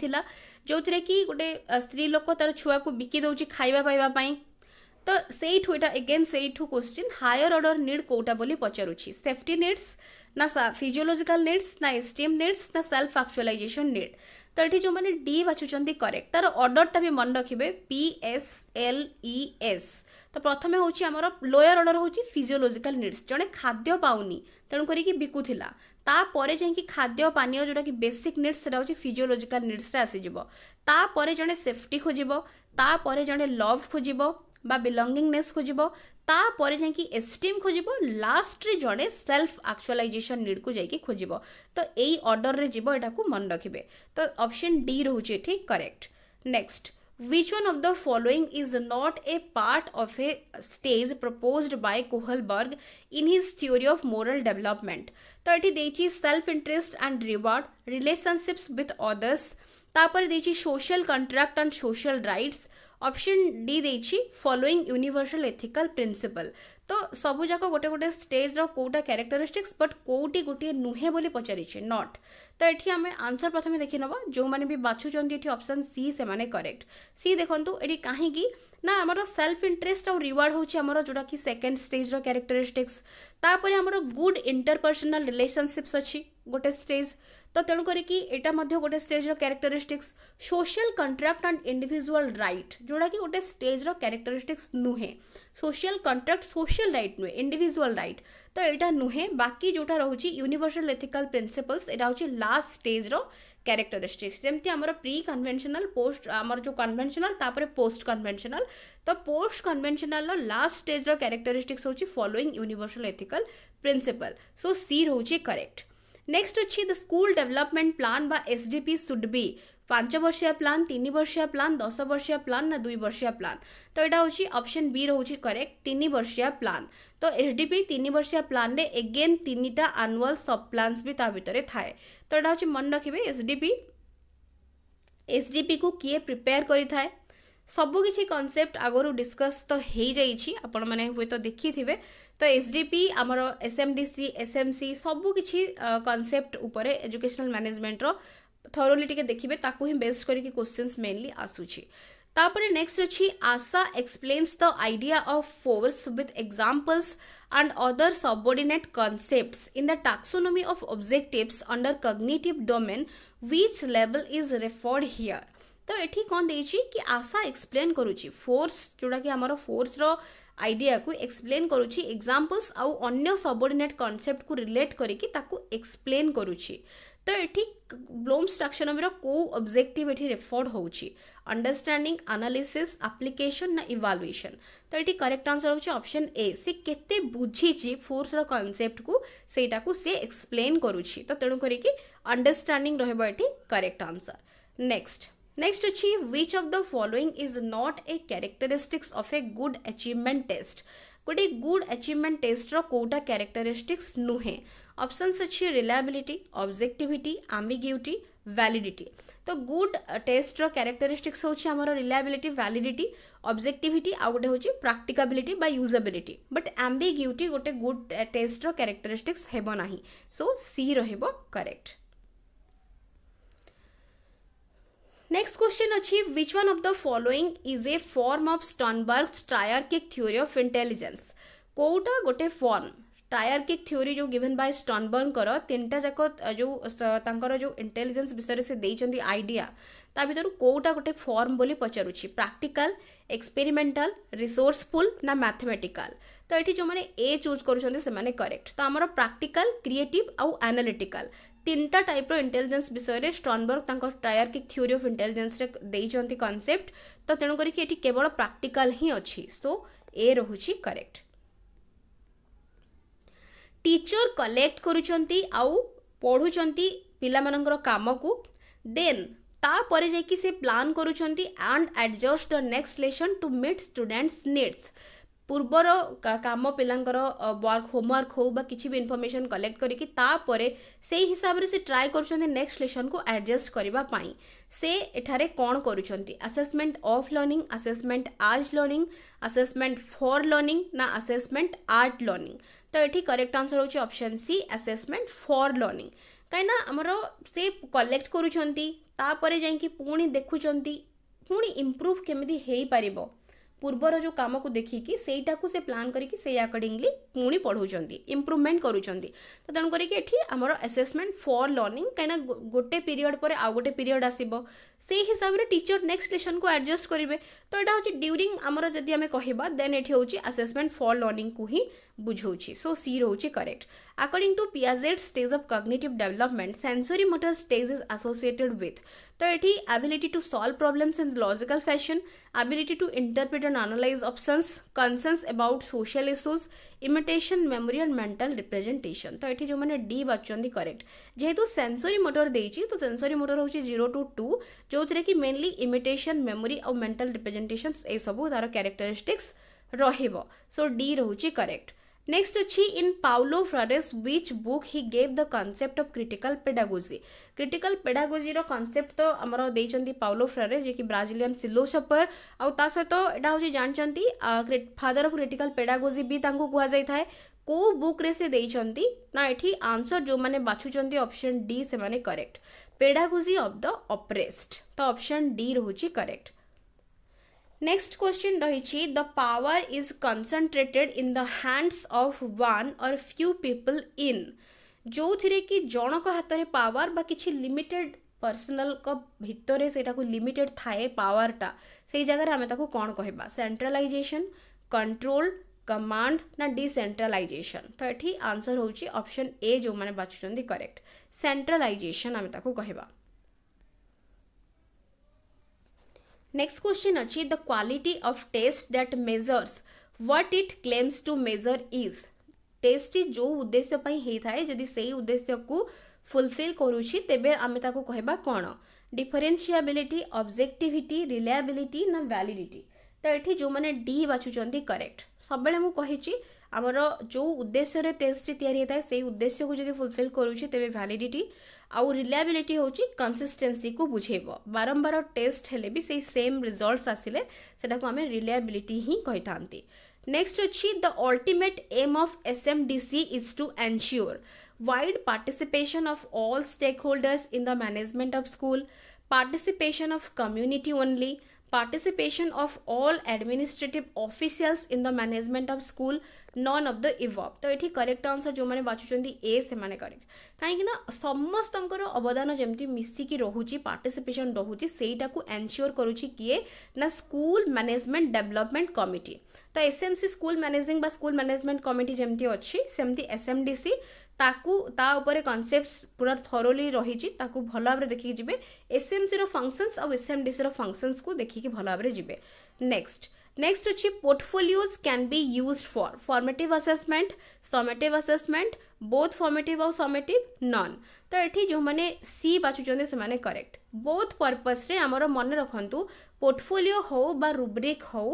যে কি গোটে স্ত্রী লোক তার ছুয়াকে বিকি দেউছি খাইবা পাইবা পাই ତ ସେଇଠୁ ଏଇଟା ଏଗେନ୍ ସେଇଠୁ କୋଶ୍ଚିନ୍ ହାୟର ଅର୍ଡ଼ର ନିଡ୍ କେଉଁଟା ବୋଲି ପଚାରୁଛି ସେଫ୍ଟି ନିଡ୍ସ ନା ଫିଜିଓଲୋଜିକାଲ ନିଡ୍ସ ନା ଏସ୍ଟିଏମ୍ ନିଡ୍ସ ନା ସେଲ୍ଫ ଆକ୍ଚୁଆଲାଇଜେସନ୍ ନିଡ୍ ତ ଏଠି ଯେଉଁମାନେ ଡି ବାଛୁଛନ୍ତି କରେକ୍ଟ ତା'ର ଅର୍ଡ଼ରଟା ବି ମନେ ରଖିବେ P S L E S ତ ପ୍ରଥମେ ହେଉଛି ଆମର ଲୋୟର ଅର୍ଡ଼ର ହେଉଛି ଫିଜିଓଲୋଜିକାଲ୍ ନିଡ୍ସ ଜଣେ ଖାଦ୍ୟ ପାଉନି ତେଣୁ କରିକି ବିକୁଥିଲା ତାପରେ ଯାଇକି ଖାଦ୍ୟ ପାନୀୟ ଯେଉଁଟାକି ବେସିକ୍ ନିଡ୍ସ ସେଟା ହେଉଛି ଫିଜିଓଲୋଜିକାଲ୍ ନିଡ୍ସରେ ଆସିଯିବ ତାପରେ ଜଣେ ସେଫ୍ଟି ଖୋଜିବ ତାପରେ ଜଣେ ଲଭ୍ ଖୋଜିବ ବା ବିଲଙ୍ଗିଙ୍ଗନେସ୍ ଖୋଜିବ ତାପରେ ଯାଇକି ଏଷ୍ଟିମ୍ ଖୋଜିବ ଲାଷ୍ଟରେ ଜଣେ ସେଲ୍ଫ ଆକ୍ଚୁଆଲାଇଜେସନ୍ को ଯାଇକି खोज तो यही अर्डर ଯିବ ଏଟାକୁ ମନେ ରଖିବେ तो ଅପସନ୍ डी रोचे ये correct next which one of the following is not a part of a stage proposed by kohlberg in his theory of moral development तो ये self interest and reward relationships with others तापर देखिए social contract and social rights option D देखिए फॉलोइंग यूनिवर्सल एथिकल प्रिंसिपल तो सब जाक गोटे गोटे स्टेज रोटा क्यारेक्टरीस्टिक्स बट कौटी गोटे नुहे बोली पचारिचे नॉट तो ये आम आंसर प्रथम देखी नब जो मैंने भी बाछुंत ऑप्शन सी से माने करेक्ट सी देखो ये कहीं ना आम सेल्फ इंटरेस्ट और रिवार्ड हूँ जोटा कि second stage characteristics good interpersonal relationships अच्छी गोटे स्टेज ତ ତେଣୁ କରିକି ଏଇଟା ମଧ୍ୟ ଗୋଟେ ଷ୍ଟେଜ୍ର characteristics social contract and individual right ଯେଉଁଟାକି ଗୋଟେ ଷ୍ଟେଜ୍ର କ୍ୟାରେକ୍ଟରିଷ୍ଟିକ୍ସ ନୁହେଁ ସୋସିଆଲ କଣ୍ଟ୍ରାକ୍ଟ ସୋସିଆଲ ରାଇଟ୍ ନୁହେଁ ଇଣ୍ଡିଭିଜୁଆଲ ରାଇଟ୍ ତ ଏଇଟା ନୁହେଁ ବାକି ଯେଉଁଟା ରହୁଛି ୟୁନିଭର୍ସାଲ ଏଥିକାଲ ପ୍ରିନ୍ସିପଲ୍ସ ଏଇଟା ହେଉଛି ଲାଷ୍ଟ ଷ୍ଟେଜ୍ର କ୍ୟାରେକ୍ଟରିଷ୍ଟିକ୍ସ ଯେମିତି ଆମର ପ୍ରି କନଭେନସନାଲ୍ ପୋଷ୍ଟ ଆମର ଯେଉଁ କନଭେନସନାଲ୍ ତାପରେ ପୋଷ୍ଟ କନଭେନସନାଲ୍ ତ ପୋଷ୍ଟ କନଭେନସନାଲ୍ର ଲାଷ୍ଟ ଷ୍ଟେଜ୍ର କ୍ୟାରେକ୍ଟରିଷ୍ଟିକ୍ସ ହେଉଛି following universal ethical principle so C ରହୁଛି କରେକ୍ଟ નેક્સ્ટ છે ધ સ્કૂલ ડેવલપમેન્ટ પ્લાન বা এসডিপি শুড বি পাঁচ বর্ষিয়া প্লান তিন বর্ষিয়া প্লান দশ বর্ষিয়া প্লান না দুই বর্ষিয়া প্লান তো এটা হচ্ছে অপশন বি রয়েছে করেক্ট তিন বর্ষিয়া প্লান তো এসডিপি তিন বর্ষিয়া প্লানে এগেন তিনটা আনুয়াল সব প্লান্স বি তা ভিতরে থাকে তো এটা হচ্ছে মনে রাখবে এসডিপি এসডিপি কু কিয়ে প্রিপেয়ার করে থাকে सबकि कनसेप्ट आगु डिस्कस तो हो जाए तो देखी थे तो एस डी पी आम S M D C S M C सबकि कनसेप्ट एजुकेशनल मैनेजमेंट थरोली टी देखिए बेस्ट करके क्वेश्चन मेनली आसूर नेक्स्ट अच्छी आशा explains the idea of force with examples and other subordinate concept in the taxonomy of objectives under cognitive domain which level is referred here तो ये कौन दे कि आशा एक्सप्लेन करुच्ची फोर्स जोटा कि आम फोर्स आइडिया को एक्सप्लेन करुच्ची एक्जामपल्स आय सबर्डनेट कनसेप्ट को रिलेट करके एक्सप्लेन करुच्ची तो ये ब्लोम्स टक्सोनमी कौ अब्जेक्टिव ये रेफर्ड होंडरस्टाणिंग आनालीसीस् आप्लिकेसन ना इवालुएसन तो ये करेक्ट आंसर होगी अप्सन ए सी के बुझी फोर्स रनसेप्ट सहीटा को सी एक्सप्लेन करुच्ची तो तेणुक अंडरस्टाणिंग रही करेक्ट आंसर नेक्स्ट नेक्स्ट अच्छी which of the following is not a characteristics of a good achievement test गोटे गुड अचीवमेंट टेस्टर कौटा क्यारेक्टरिस्टिक्स नुहे अपसनस अच्छे रिलायबिलिटी अब्जेक्टिविटी आमिग्यूटी वैलिडिटी तो गुड टेस्टर क्यारेक्टरिस्टिक्स हूँ रिलायबिलिटी वैलिडिटी अब्जेक्टिविटी आउ गए प्राक्टिकाबिलिटी यूजबिलिटी बट आमबिग्यूटी गोटे गुड टेस्टर क्यारेक्टरिस्टिक्स होना so C correct Next question achieve which one of the following is a form of Sternberg's triarchic theory of intelligence? Quote কোটা গোটে form. ଟ୍ରାୟାର୍କିକ୍ ଥିଓରି ଯେଉଁ ଗିଭେନ୍ ବାଇ ଷ୍ଟନବର୍ଗଙ୍କର ତିନିଟା ଯାକ ଯେଉଁ ତାଙ୍କର ଯେଉଁ ଇଣ୍ଟେଲିଜେନ୍ସ ବିଷୟରେ ସେ ଦେଇଛନ୍ତି ଆଇଡ଼ିଆ ତା ଭିତରୁ କେଉଁଟା ଗୋଟେ ଫର୍ମ ବୋଲି ପଚାରୁଛି ପ୍ରାକ୍ଟିକାଲ ଏକ୍ସପେରିମେଣ୍ଟାଲ ରିସୋର୍ସଫୁଲ୍ ନା ମ୍ୟାଥମେଟିକାଲ ତ ଏଠି ଯେଉଁମାନେ ଏ ଚୁଜ୍ କରୁଛନ୍ତି ସେମାନେ କରେକ୍ଟ ତ ଆମର ପ୍ରାକ୍ଟିକାଲ କ୍ରିଏଟିଭ୍ ଆଉ ଆନାଲିଟିକାଲ ତିନିଟା ଟାଇପ୍ର ଇଣ୍ଟେଲିଜେନ୍ସ ବିଷୟରେ ଷ୍ଟନବର୍ଗ ତାଙ୍କ ଟ୍ରାୟାର୍କିକ୍ ଥିଓରି ଅଫ୍ ଇଣ୍ଟେଲିଜେନ୍ସରେ ଦେଇଛନ୍ତି କନସେପ୍ଟ ତ ତେଣୁକରିକି ଏଠି କେବଳ ପ୍ରାକ୍ଟିକାଲ ହିଁ ଅଛି ସୋ ଏ ରହୁଛି କରେକ୍ଟ ଟିଚର କଲେକ୍ଟ କରୁଛନ୍ତି ଆଉ ପଢ଼ୁଛନ୍ତି ପିଲାମାନଙ୍କର କାମକୁ ଦେନ୍ ତାପରେ ଯାଇକି ସେ ପ୍ଲାନ୍ କରୁଛନ୍ତି and adjust the next lesson to meet students needs ପୂର୍ବର କାମ ପିଲାଙ୍କର ୱାର୍କ ହୋମୱାର୍କ ହେଉ ବା କିଛି ବି ଇନଫର୍ମେସନ୍ କଲେକ୍ଟ କରିକି ତାପରେ ସେଇ ହିସାବରେ ସେ ଟ୍ରାଏ କରୁଛନ୍ତି ନେକ୍ସଟ ଲେସନ୍କୁ ଆଡ଼ଜଷ୍ଟ କରିବା ପାଇଁ ସେ ଏଠାରେ କ'ଣ କରୁଛନ୍ତି assessment of learning assessment as learning assessment for learning ନା ଆସେସମେଣ୍ଟ ଆର୍ଟ ଲର୍ଣ୍ଣିଂ तो ये करेक्ट आंसर होची option C assessment for learning कहीं आमर से कलेक्ट करापर जा पुणी देखुं पुणी इम्प्रूव केमी हो पार पूर्वर जो कम को देखिक से से प्लां करकेकर्डिंगली पुणी पढ़ाऊँ इम्प्रुवमेंट करेणु करमर एसेसमेंट फॉर लर्निंग कहीं गोटे पीरियड पर आउ गोटे पीरियड आसो से हिसाब से टीचर नेक्स्ट लेसन को आडजस्ट करेंगे तो यहाँ हूँ ड्यूरींग आम कह देन ये होसेसमेंट फॉर लर्निंग को ही બુઝાઉચી સો સી રહુચી correct according to Piaget stage of cognitive development sensory motor stage is associated with તો એઠી ability to solve problems in logical fashion ability to interpret and analyse options concerns about social issues imitation memory and mental representation ତ ଏଠି ଯେଉଁମାନେ ଡି ବାଚୁଛନ୍ତି କରେକ୍ଟ ଯେହେତୁ ସେନ୍ସୋରୀ ମୋଟର ଦେଇଛି ତ ସେନ୍ସୋରୀ ମୋଟର ହେଉଛି ଜିରୋ ଟୁ ଟୁ ଯେଉଁଥିରେ କି ମେନଲି ଇମିଟେସନ୍ ମେମୋରି ଆଉ ମେଣ୍ଟାଲ ରିପ୍ରେଜେଣ୍ଟେସନ୍ସ ଏସବୁ ତାର କ୍ୟାରେକ୍ଟରିଷ୍ଟିକ୍ସ ରହିବ ସୋ ଡି ରହୁଛି କରେକ୍ଟ नेक्स्ट अच्छी in Paulo Freires, which book he gave the concept of critical pedagogy critical pedagogy concept तो आम देइचंती पाउलो फ्रेरेस जे कि ब्राजिलियन फिलोसफर आ ता सहित एटा होची जानचंती फादर अफ क्रिटिकल पेडागोजी भी तांको कुहा जाइथाय को बुक रे से देइचंती ना एठी आंसर जो माने बाछुचंती ऑप्शन डी से माने correct pedagogy of the oppressed तो ऑप्शन डी रहूची करेक्ट नेक्स्ट क्वेश्चन रही the power is concentrated in the hands of one or few people in जो थी कि जनक हाथ में पावर बा कि लिमिटेड पर्सनल भितर से लिमिटेड थाए पावरटा से जगह आम कौन कह सेंट्रलाइजेसन कंट्रोल कमांड ना डिसेंट्रलाइजेशन तो ये आंसर होप्शन ए जो मैंने बाछुं करेक्ट सेंट्रलाइजेसन आम कहवा नेक्स्ट क्वेश्चन अच्छी the quality of test that measures what it claims to measure is ଟେଷ୍ଟଟି ଯେଉଁ ଉଦ୍ଦେଶ୍ୟ ପାଇଁ ହେଇଥାଏ ଯଦି ସେଇ ଉଦ୍ଦେଶ୍ୟକୁ ଫୁଲଫିଲ୍ କରୁଛି ତେବେ ଆମେ ତାକୁ କହିବା କ'ଣ ଡିଫରେନ୍ସିଆବିଲିଟି ଅବଜେକ୍ଟିଭିଟି ରିଲାଏବିଲିଟି ନା ଭ୍ୟାଲିଡିଟି ତ ଏଠି ଯେଉଁମାନେ ଡି ବାଛୁଛନ୍ତି କରେକ୍ଟ ସବୁବେଳେ ମୁଁ କହିଛି आमर जो उद्देश्य टेस्ट है या उद्देश्य को जब फुलफिल करूँ तेज भैलीडिटी आउ रिलेबिलिटी हूँ कनसीस्टेन्सी को बुझेब बारंबार टेस्ट हेले भी से सेम रिजल्ट आसिले से आम रिलेबिलिटी ही कही था नेक्स्ट अच्छी the ultimate aim of S M D C is to ensure wide participation of all stakeholders in the management of school participation of community only participation of all administrative officials in the management of school none of the above तो ये करेक्ट आंसर जो मैंने बाछुंट ए से माने करेक्ट कहीं समस्त अवदान जमी मिसिकी रोच पार्टिसीपेसन रोचा को एनश्योर करे ना स्कूल मैनेजमेंट डेभलपमेंट कमिटी तो S M C school managing school management committee जमी अच्छी सेमती एस एम डीसी ताकूर कनसेप्ट पूरा थरोली रही भल भाव देखिक जी एस एम सी रंक्शनस और एस एम डीसी रंक्शनस को देखिक भल भाव जी नेक्स्ट नेक्स्ट अच्छे portfolios can be used for formative assessment summative assessment both formative और समेट नन तो ये जो मैंने सी बाचुच्च से मैंने करेक्ट बोथ पर्पस्रे आम मन रखु पोर्टफोलियो हो बा रुब्रिक हौ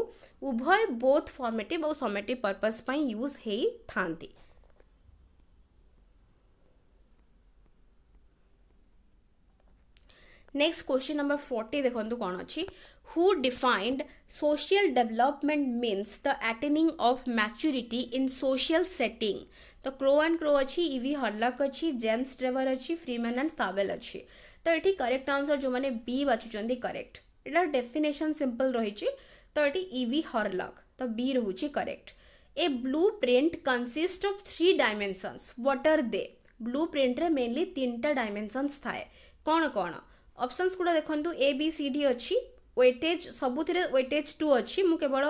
उभय बोथ फर्मेटिव और समेट पर्पस यूज होती नेक्स्ट क्वेश्चन नंबर फोर्टी देखो कौन अच्छी who defined social development means the attaining of maturity in social setting तो क्रो एंड क्रो अच्छी इवि हर्लक अच्छी जेम्स ट्रेवर अच्छी फ्रीमैन एंड फावेल अच्छी तो ये करेक्ट आंसर जो मैंने बी बाचुंट करेक्ट यार डेफिनेसन सिंपल रही तो ये इवि हर्लक तो बी रोच correct a blueprint consist of three dimensions what are they ब्लू प्रिंट्रे मेनली तीन टा डायमेनसन्स थाए कौन कौन অপসन्स গুড়া দেখন্তু এ বি সি ডি অছি ওয়েটেজ সবুথিরে ওয়েটেজ টু অছি মু কেবল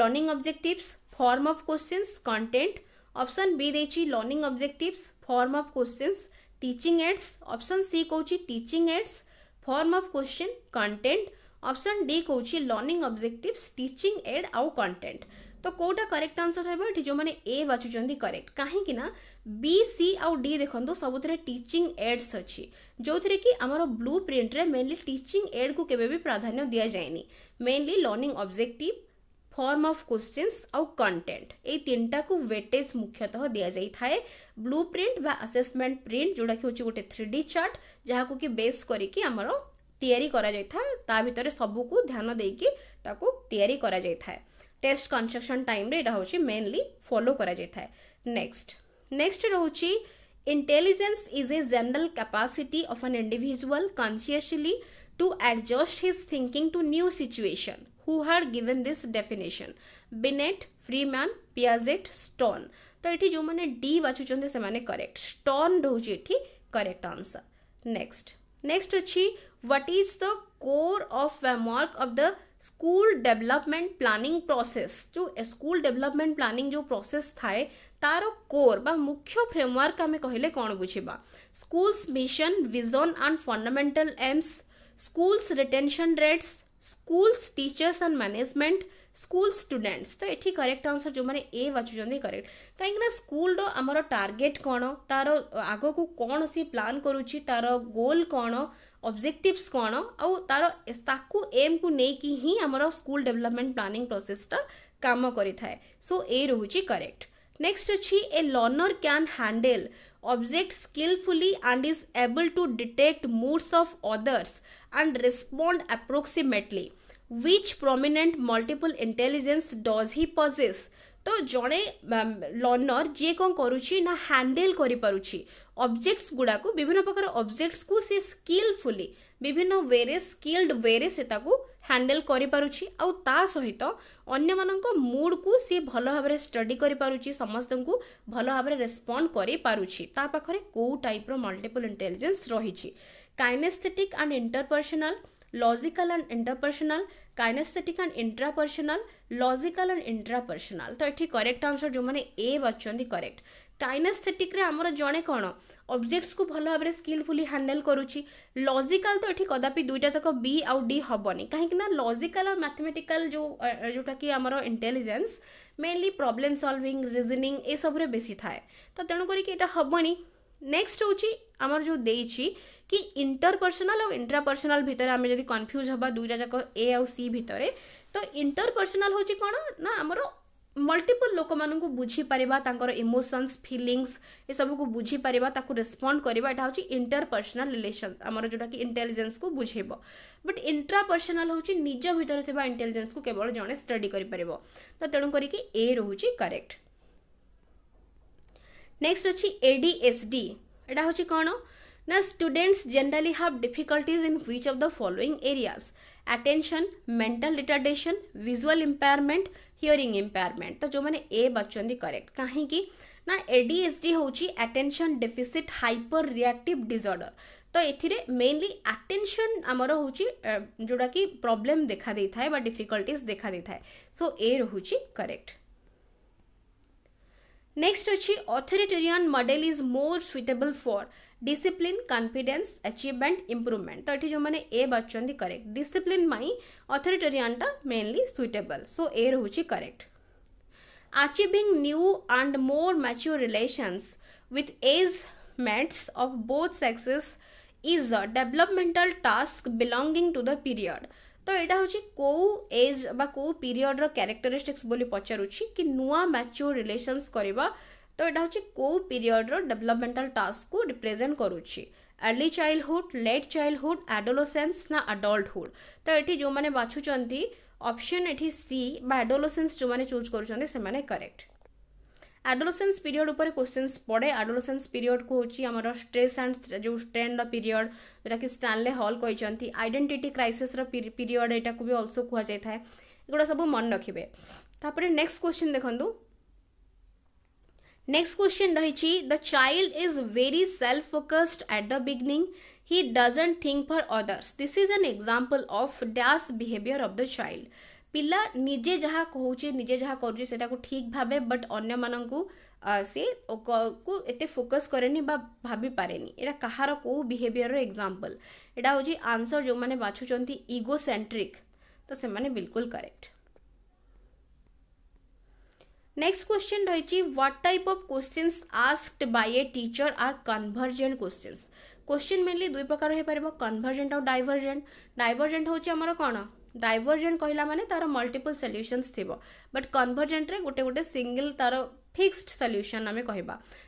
learning objectives form of questions content option B দেইছি learning objectives form of questions teaching aids option C কৌছি teaching aids form of question content option D কৌছি লর্নিং অবজেক্টিভস টিচিং এড আউ কন্টেন্ট तो कौटा करेक्ट आंसर है ये जो मैंने ए बाचुंट करेक्ट कहीं बी सी आउ डी देखो सबुत टीचिंग एड्स अच्छी जो थे कि आम ब्लू प्रिंट्रे मेनली टीचिंग एड को केवे भी प्राधान्य दि जाए mainly learning objective form of question आउ कंटेंट ये तीन टा को वेटेज मुख्यतः दि जाए ब्लू प्रिंट बा असेसमेंट प्रिंट जोटा कि हूँ गोटे थ्री डी चार्ट जहाँ कि बेस करके आमर तैयारी करा जाए था ता भितर सबको ध्यान देकी ताको तैयारी करा जाए था टेस्ट कंस्ट्रक्शन टाइम हूँ मेनली फॉलो करा जाए नेक्स्ट नेक्स्ट रोच intelligence is a general capacity of an individual consciously to adjust his thinking to new situation who has given this definition Binet Freeman Piaget Stone तो ये जो मैंने डी बाछुंट से करेक्ट स्टोन रोज करेक्ट आंसर नेक्स्ट नेक्स्ट अच्छी what is the core of वेमार्क of the school development planning process जो स्कूल डेवलपमेंट प्लानिंग जो प्रोसेस थाए तार कोर बा मुख्य फ्रेमवर्क आम कहले कौन बुझा schools mission vision and fundamental aims schools retention rates schools teachers and management school students तो ये करेक्ट आंसर जो मैंने ए बाछुं करेक्ट कहीं तो स्कूल आमर टार्गेट कौन तार आग को कौन सी प्लां करुच्ची तार गोल कौन ऑब्जेक्टिव्स कौन आर ताकू एम को लेकिन ही आम स्कूल डेवलपमेंट प्लानिंग प्रोसेसटा कम करें सो ए रोचे करेक्ट नेक्स्ट अच्छी a learner can handle object skilfully and is able to detect moods of others and respond approximately which prominent multiple intelligence does he possess ତ ଜଣେ ଲର୍ଣ୍ଣର ଯିଏ କ'ଣ କରୁଛି ନା ହ୍ୟାଣ୍ଡେଲ୍ କରିପାରୁଛି ଅବଜେକ୍ଟସ୍ ଗୁଡ଼ାକୁ ବିଭିନ୍ନ ପ୍ରକାର ଅବଜେକ୍ଟସ୍କୁ ସେ ସ୍କିଲ୍ଫୁଲି ବିଭିନ୍ନ ୱେରେ ସ୍କିଲ୍ଡ ୱେରେ ସେ ତାକୁ ହ୍ୟାଣ୍ଡେଲ୍ କରିପାରୁଛି ଆଉ ତା ସହିତ ଅନ୍ୟମାନଙ୍କ ମୁଡ଼୍କୁ ସିଏ ଭଲ ଭାବରେ ଷ୍ଟଡି କରିପାରୁଛି ସମସ୍ତଙ୍କୁ ଭଲ ଭାବରେ ରେସ୍ପଣ୍ଡ କରିପାରୁଛି ତା ପାଖରେ କେଉଁ ଟାଇପ୍ର ମଲ୍ଟିପୁଲ୍ ଇଣ୍ଟେଲିଜେନ୍ସ ରହିଛି kinesthetic and interpersonal logical and interpersonal kinesthetic and intrapersonal logical and intrapersonal ତ ଏଠି କରେକ୍ଟ ଆନ୍ସର ଯେଉଁମାନେ ଏ ବାଚୁଛନ୍ତି କରେକ୍ଟ କାଇନାସ୍ଥେଟିକ୍ରେ ଆମର ଜଣେ କ'ଣ ଅବଜେକ୍ଟସକୁ ଭଲ ଭାବରେ ସ୍କିଲଫୁଲି ହ୍ୟାଣ୍ଡେଲ୍ କରୁଛି ଲଜିକାଲ ତ ଏଠି କଦାପି ଦୁଇଟା ଯାକ ବି ଆଉ ଡି ହେବନି କାହିଁକି ନା ଲଜିକାଲ ଆଉ ମ୍ୟାଥମେଟିକାଲ ଯେଉଁ ଯେଉଁଟାକି ଆମର intelligence mainly problem solving reasoning ଏସବୁରେ ବେଶୀ ଥାଏ ତ ତେଣୁ କରିକି ଏଇଟା ହେବନି ନେକ୍ସଟ ହେଉଛି ଆମର ଯେଉଁ ଦେଇଛି कि ଇଣ୍ଟରପର୍ସନାଲ ଆଉ ଇଣ୍ଟ୍ରାପର୍ସନାଲ ଭିତରେ ଆମେ ଯଦି କନଫ୍ୟୁଜ୍ ହେବା ଦୁଇଟା ଯାକ ଏ ଆଉ ସି ଭିତରେ ତ ଇଣ୍ଟରପର୍ସନାଲ ହେଉଛି କ'ଣ ନା ଆମର ମଲ୍ଟିପୁଲ୍ ଲୋକମାନଙ୍କୁ ବୁଝିପାରିବା ତାଙ୍କର ଇମୋସନ୍ସ ଫିଲିଙ୍ଗସ୍ ଏସବୁକୁ ବୁଝିପାରିବା ତାକୁ ରେସ୍ପଣ୍ଡ କରିବା ଏଇଟା ହେଉଛି ଇଣ୍ଟରପର୍ସନାଲ ରିଲେସନ୍ ଆମର ଯେଉଁଟାକି ଇଣ୍ଟେଲିଜେନ୍ସକୁ ବୁଝେଇବ ବଟ୍ ଇଣ୍ଟ୍ରାପର୍ସନାଲ ହେଉଛି ନିଜ ଭିତରେ ଥିବା ଇଣ୍ଟେଲିଜେନ୍ସକୁ କେବଳ ଜଣେ ଷ୍ଟଡି କରିପାରିବ ତ ତେଣୁ କରିକି ଏ ରହୁଛି କରେକ୍ଟ ନେକ୍ସଟ ଅଛି ଏଡିଏସ୍ଡି ଏଇଟା ହେଉଛି କ'ଣ Now students generally have difficulties in which of the following areas? Attention, mental retardation, visual impairment, hearing impairment. तो जो मैंने A बच्चों दी correct कहीं की ना ADHD होची attention deficit hyper reactive disorder. तो एथिरे मेनली आटेनसन आमर हूँ जोटा कि प्रोब्लेम देखा दे था डिफिकल्ट देखा दे था सो ए रोचे करेक्ट नेक्स्ट अच्छी authoritarian model is more suitable for discipline confidence achievement improvement तो ये जो मैंने ए बच्चे करेक्ट डिसिप्लिन टा मेनली सुइटेबल सो ए रोच correct achieving new and more mature relations with age mates of both sexes is a developmental task belonging to the period तो यहाँ हूँ कौ एज बा कौ पीरियड्र क्यारेक्टरीस्टिक्स पचारूँ कि नुआ मैच्योर रिलेसन्स करवा ତ ଏଇଟା ହେଉଛି କେଉଁ ପିରିୟଡ଼ର ଡେଭଲପମେଣ୍ଟାଲ ଟାସ୍କକୁ ରିପ୍ରେଜେଣ୍ଟ କରୁଛି early childhood late childhood adolescence ना अडल्टहुड तो ये जो मैंने बाछुंट अपसन एटी सी बा जो मैंने चूज कर करेक्ट एडोलोसेंस पीरियड उपर क्वेश्चंस पड़े एडोलोसेंस पीरियड को हूँ आमर स्ट्रेस एंड जो स्ट्रेन पीरियड जोटा कि स्टानले हल कहते आइडेंटिटी क्राइसीस पीरियड यहाँ भी अल्सो कहुई था एगुड़ा सब मन रखिए नेक्स्ट क्वेश्चन देखूँ नेक्स्ट क्वेश्चन रही the child is very self focused at the beginning he doesn't think for others this is an example of dash behaviour of the child पिला निजे जहाँ कहे निजे जहाँ कर ठीक भाव बट अं मान सी फोकस कैनि भाभीपे यहाँ कहार कौ बिहेयर एग्जाम्पल यहाँ हूँ आंसर जो मैंने बाछुच्च इगो सेट्रिक तो से बिल्कुल करेक्ट Next क्वेश्चन रही what type of questions asked by a teacher are convergent questions? Question mainly दुई प्रकार हो पार convergent और divergent. Divergent हूँ आम कौन डाइभरजेन्ट कहला मैंने तार मल्टीपल सल्यूशंस थी बट कन्वर्जेन्ट गोटे गोटे सिंगल तार फिक्सड सल्यूशन आम कह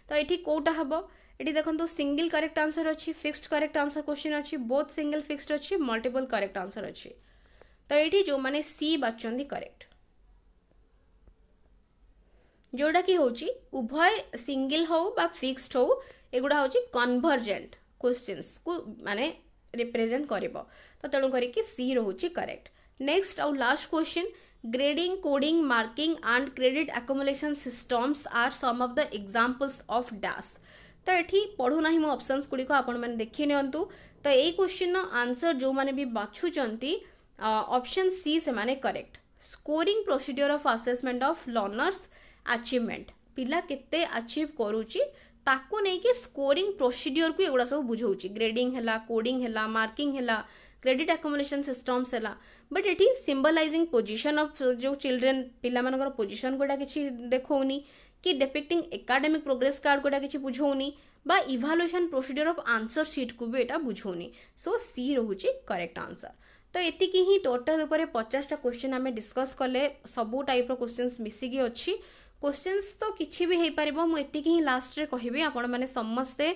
तो ये कौटा हबो एठी देखो सिंगल करेक्ट आंसर अच्छी फिक्सड करेक्ट आंसर क्वेश्चन अच्छी बोथ सिंगल फिक्सड अच्छी मल्टीपल करेक्ट आंसर अच्छी तो ये जो मैंने सी बाचंदी करेक्ट ଯେଉଁଟାକି ହେଉଛି ଉଭୟ ସିଙ୍ଗିଲ୍ ହେଉ ବା ଫିକ୍ସଡ୍ ହେଉ ଏଗୁଡ଼ା ହେଉଛି କନଭର୍ଜେଣ୍ଟ କୋଶ୍ଚିନ୍ସକୁ ମାନେ ରିପ୍ରେଜେଣ୍ଟ କରିବ ତ ତେଣୁ କରିକି ସି ରହୁଛି କରେକ୍ଟ ନେକ୍ସଟ ଆଉ last question grading coding marking and credit accumulation systems are some of the examples of das ତ ଏଠି ପଢ଼ୁନାହିଁ ମୁଁ ଅପସନ୍ସ ଗୁଡ଼ିକ ଆପଣମାନେ ଦେଖି ନିଅନ୍ତୁ ତ ଏଇ କ୍ୱେଶ୍ଚିନ୍ର ଆନ୍ସର ଯେଉଁମାନେ ବି ବାଛୁଛନ୍ତି ଅପସନ୍ ସି ସେମାନେ correct scoring procedure of assessment of learners achievement पिला के अचिव करूँ कि स्कोरिंग प्रोसीडियर को युवा सब बुझे ग्रेडिंग है कोडिंग है मार्किंग है क्रेडिट आकोमोडेसन सिटमस है बट ये सिम्बलाइजिंग पोजिशन अफ जो चिल्ड्रेन पिला पोजिशन गुटा कि देखनी कि डेफेक्टिंग एकाडेमिक प्रोग्रेस कार्ड गुटा कि बुझौनी बाइवालुएसन प्रोसीडियर अफ आनसर सीट को भी यहाँ बुझौनी सो सी रोच करेक्ट आंसर तो ये ही टोटाल पचासटा क्वेश्चन आम डिस्कस कले सब टाइप्र क्वेश्चन मिसिकी अच्छी କୋଶ୍ଚିନ୍ସ ତ କିଛି ବି ହେଇପାରିବ ମୁଁ ଏତିକି ହିଁ ଲାଷ୍ଟରେ କହିବି ଆପଣମାନେ ସମସ୍ତେ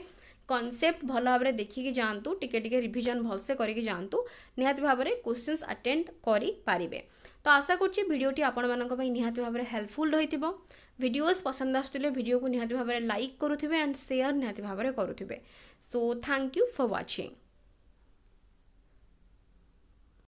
କନସେପ୍ଟ ଭଲ ଭାବରେ ଦେଖିକି ଯାଆନ୍ତୁ ଟିକେ ଟିକେ ରିଭିଜନ୍ ଭଲସେ କରିକି ଯାଆନ୍ତୁ ନିହାତି ଭାବରେ କୋଶ୍ଚିନ୍ସ ଆଟେଣ୍ଡ କରିପାରିବେ ତ ଆଶା କରୁଛି ଭିଡ଼ିଓଟି ଆପଣମାନଙ୍କ ପାଇଁ ନିହାତି ଭାବରେ ହେଲ୍ପଫୁଲ୍ ରହିଥିବ ଭିଡ଼ିଓସ୍ ପସନ୍ଦ ଆସୁଥିଲେ ଭିଡ଼ିଓକୁ ନିହାତି ଭାବରେ ଲାଇକ୍ କରୁଥିବେ ଆଣ୍ଡ ସେୟାର ନିହାତି ଭାବରେ କରୁଥିବେ so thank you for watching